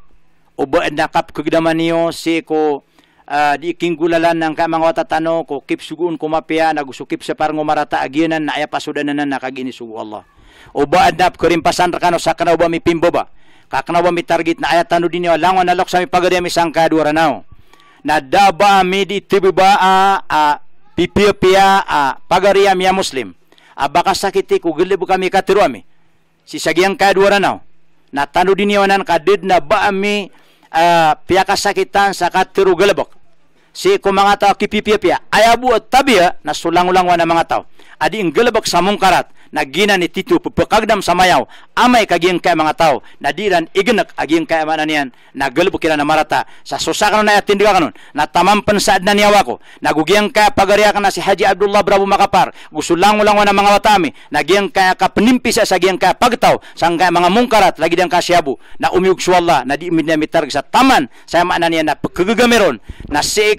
ubo eh, na kap kugdaman niyo si ko uh, di kinggulalan ng kamang watatano ko kip sugun kumapia nagusukip sa parang umarata agianan na ayapasudanan na nakagini Allah. uba adnap kurimpasan rakano sakana uba mi pimboba kakana uba mi target na ayat tanu dini langon na loksa sami pagade mi sangka dua ranao na daba mi di ba a, a pipiopia a pagaria a muslim a baka sakiti ku gelibu kami katiru ami si sagiang ka dua ranao na tanu dinyo nan kadid na ba mi a pihak sakitan sakatiru gelebok si ko mga tao kipipipia ayabu tabia na sulang-ulang wana mga tao adi ang galabak samung karat nagina ni titu pupakagdam sama amay kagiyang kay mga tao nadiran iginak agiyang kay mana nagalbo kila na marata sa susakan na yatin kanun, na tamampan sa adnan niyawa pagariakan na si Haji Abdullah Bravo Makapar gusulang-ulang wana mga watami nagiyang kay kapenimpisa sa giyang kay pagtaw sang kay mga mungkarat lagi diyang kasyabu na umiuk suwalla na di midnamitarg sa taman sa mananian na pagkagagameron na si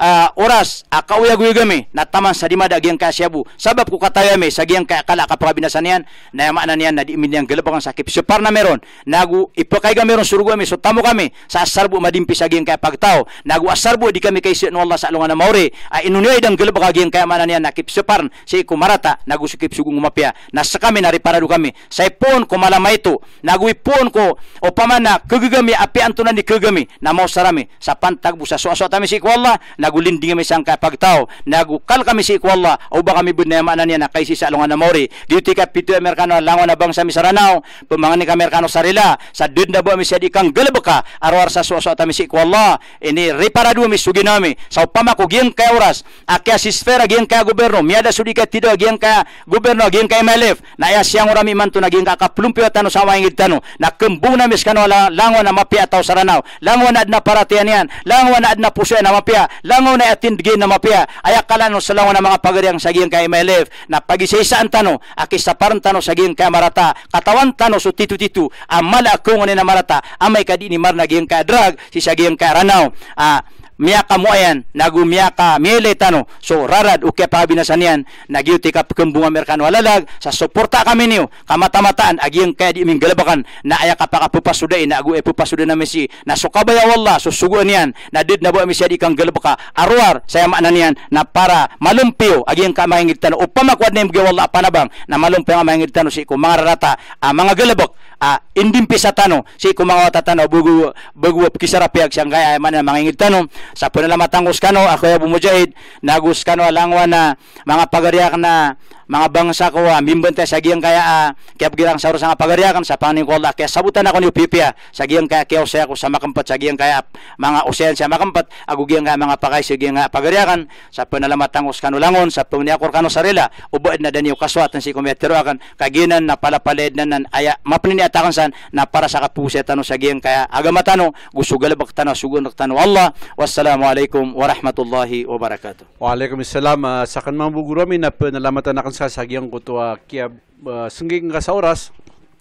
uh, oras uh, ah, kauyag-uyagami na taman sa dimada agiyang kasyabu sabab ko katayami sa agiyang kala kapagabinasan niyan na yamaan na niyan na di imin niyang galapang sakip so par na meron nagu ipakay ka meron surugo kami so tamo kami sa asarbu madimpi sa agiyang pagtao nagu asarbu di kami kay sino Allah sa alungan na mauri ay ah, inunyoy dang galapang agiyang kayamanan niyan nakip so par sa ikumarata nagu sikip sugong umapya nasa kami nariparado kami sa ipon ko malamay ito nagu ipon ko o pamana kagagami api antunan ni kagami na mausarami sa pantagbo sa suaswa tami si Allah nagulinding kami sang kapagtaw nagukal kami si ikwalla o ba kami bunema na niya na kay si salungan na mori dito ka pito Amerikano langon na bang sa misaranaw pumangani ka Amerikano sarila sa dud na bo mi sad ikang galabaka arwar sa suso ta mi si ikwalla ini reparado mi sugi nami sa upama ko gien kay oras akya si sfera gien kay gobyerno miada sudi ka tido gien kay gobyerno gien kay MLF na ya siyang urami man to naging kakaplumpyo tano sa wangid tano na kembung na miskano langon na mapia taw saranaw langon na adna paratian yan langon na adna puso na mapia lango na atindigin na mapia ayakalan sa lango na mga pagariang sagiyang kay MLF na pagisaysaan tano akis sa parang tano sagiyang kay marata katawan tano so titu titu amala akong ni ano na marata amay kadini ni mar nagiyang kay drug si sagiyang kay ranaw ah miyaka moyan nagu miyaka miele tano so rarad ukya pabinasan yan nagyuti ka kembung Amerikano alalag sa suporta kami niyo kamatamataan agiyang kaya di ming galabakan eh, eh, na aya ka pakapupasuday na agu epupasuday na mesi na sukabaya wala susuguan yan na did na buwa mesi di galabaka arwar saya maanan yan na para malumpiyo agiyang ka mahingit tano upamakwad na yung gawala panabang na malumpiyo ang mahingit tano si kumararata ang mga galabak uh, ah, indim sa tano si kumangaw tatano bugu bugu kisara piag sanggay ay man mangingid tano sa punala matangos kano ako ya bumujahid nagus kano alangwa na mga pagariyak na mga bangsa ko ah, mimbante sa giyang kaya ah, kaya girang sa nga pagariakan sa panin ko Allah kaya sabutan ako ni upipia sa giyang kaya kaya usaya ko sa makampat sa giyang kaya mga usayan sa makampat ago giyang kaya mga pakay sa giyang pagariakan sa panalamatang langon, sa pangniakor kano sarila ubaid na daniyo kaswatan si kumetero akan kaginan na palapaled na nan aya maplini atakan san na para sa kapuset ano sa giyang kaya agamatano gusto galabak tanaw sugun tanaw Allah wassalamu alaikum wa rahmatullahi wa barakatuh wa alaikum assalam ah, sa kan mambugurami na panalamatan akan nagsasagyan ko to uh, kaya uh, sungging ka sa oras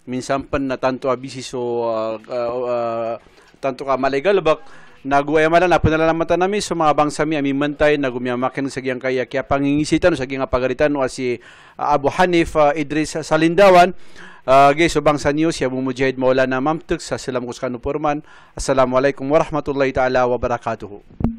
minsan pan na tanto a so ah, tanto ka maligalbak naguaya mala na panalamatan nami so mga bangsami ami mantay nagumiamakin sa giyang kaya kaya pangingisitan sa giyang pagaritan wa si Abu Hanif uh, Idris Salindawan uh, gay so bangsa news ya mumujahid maulana mamtuk sa silam kuskano porman assalamualaikum warahmatullahi taala wabarakatuh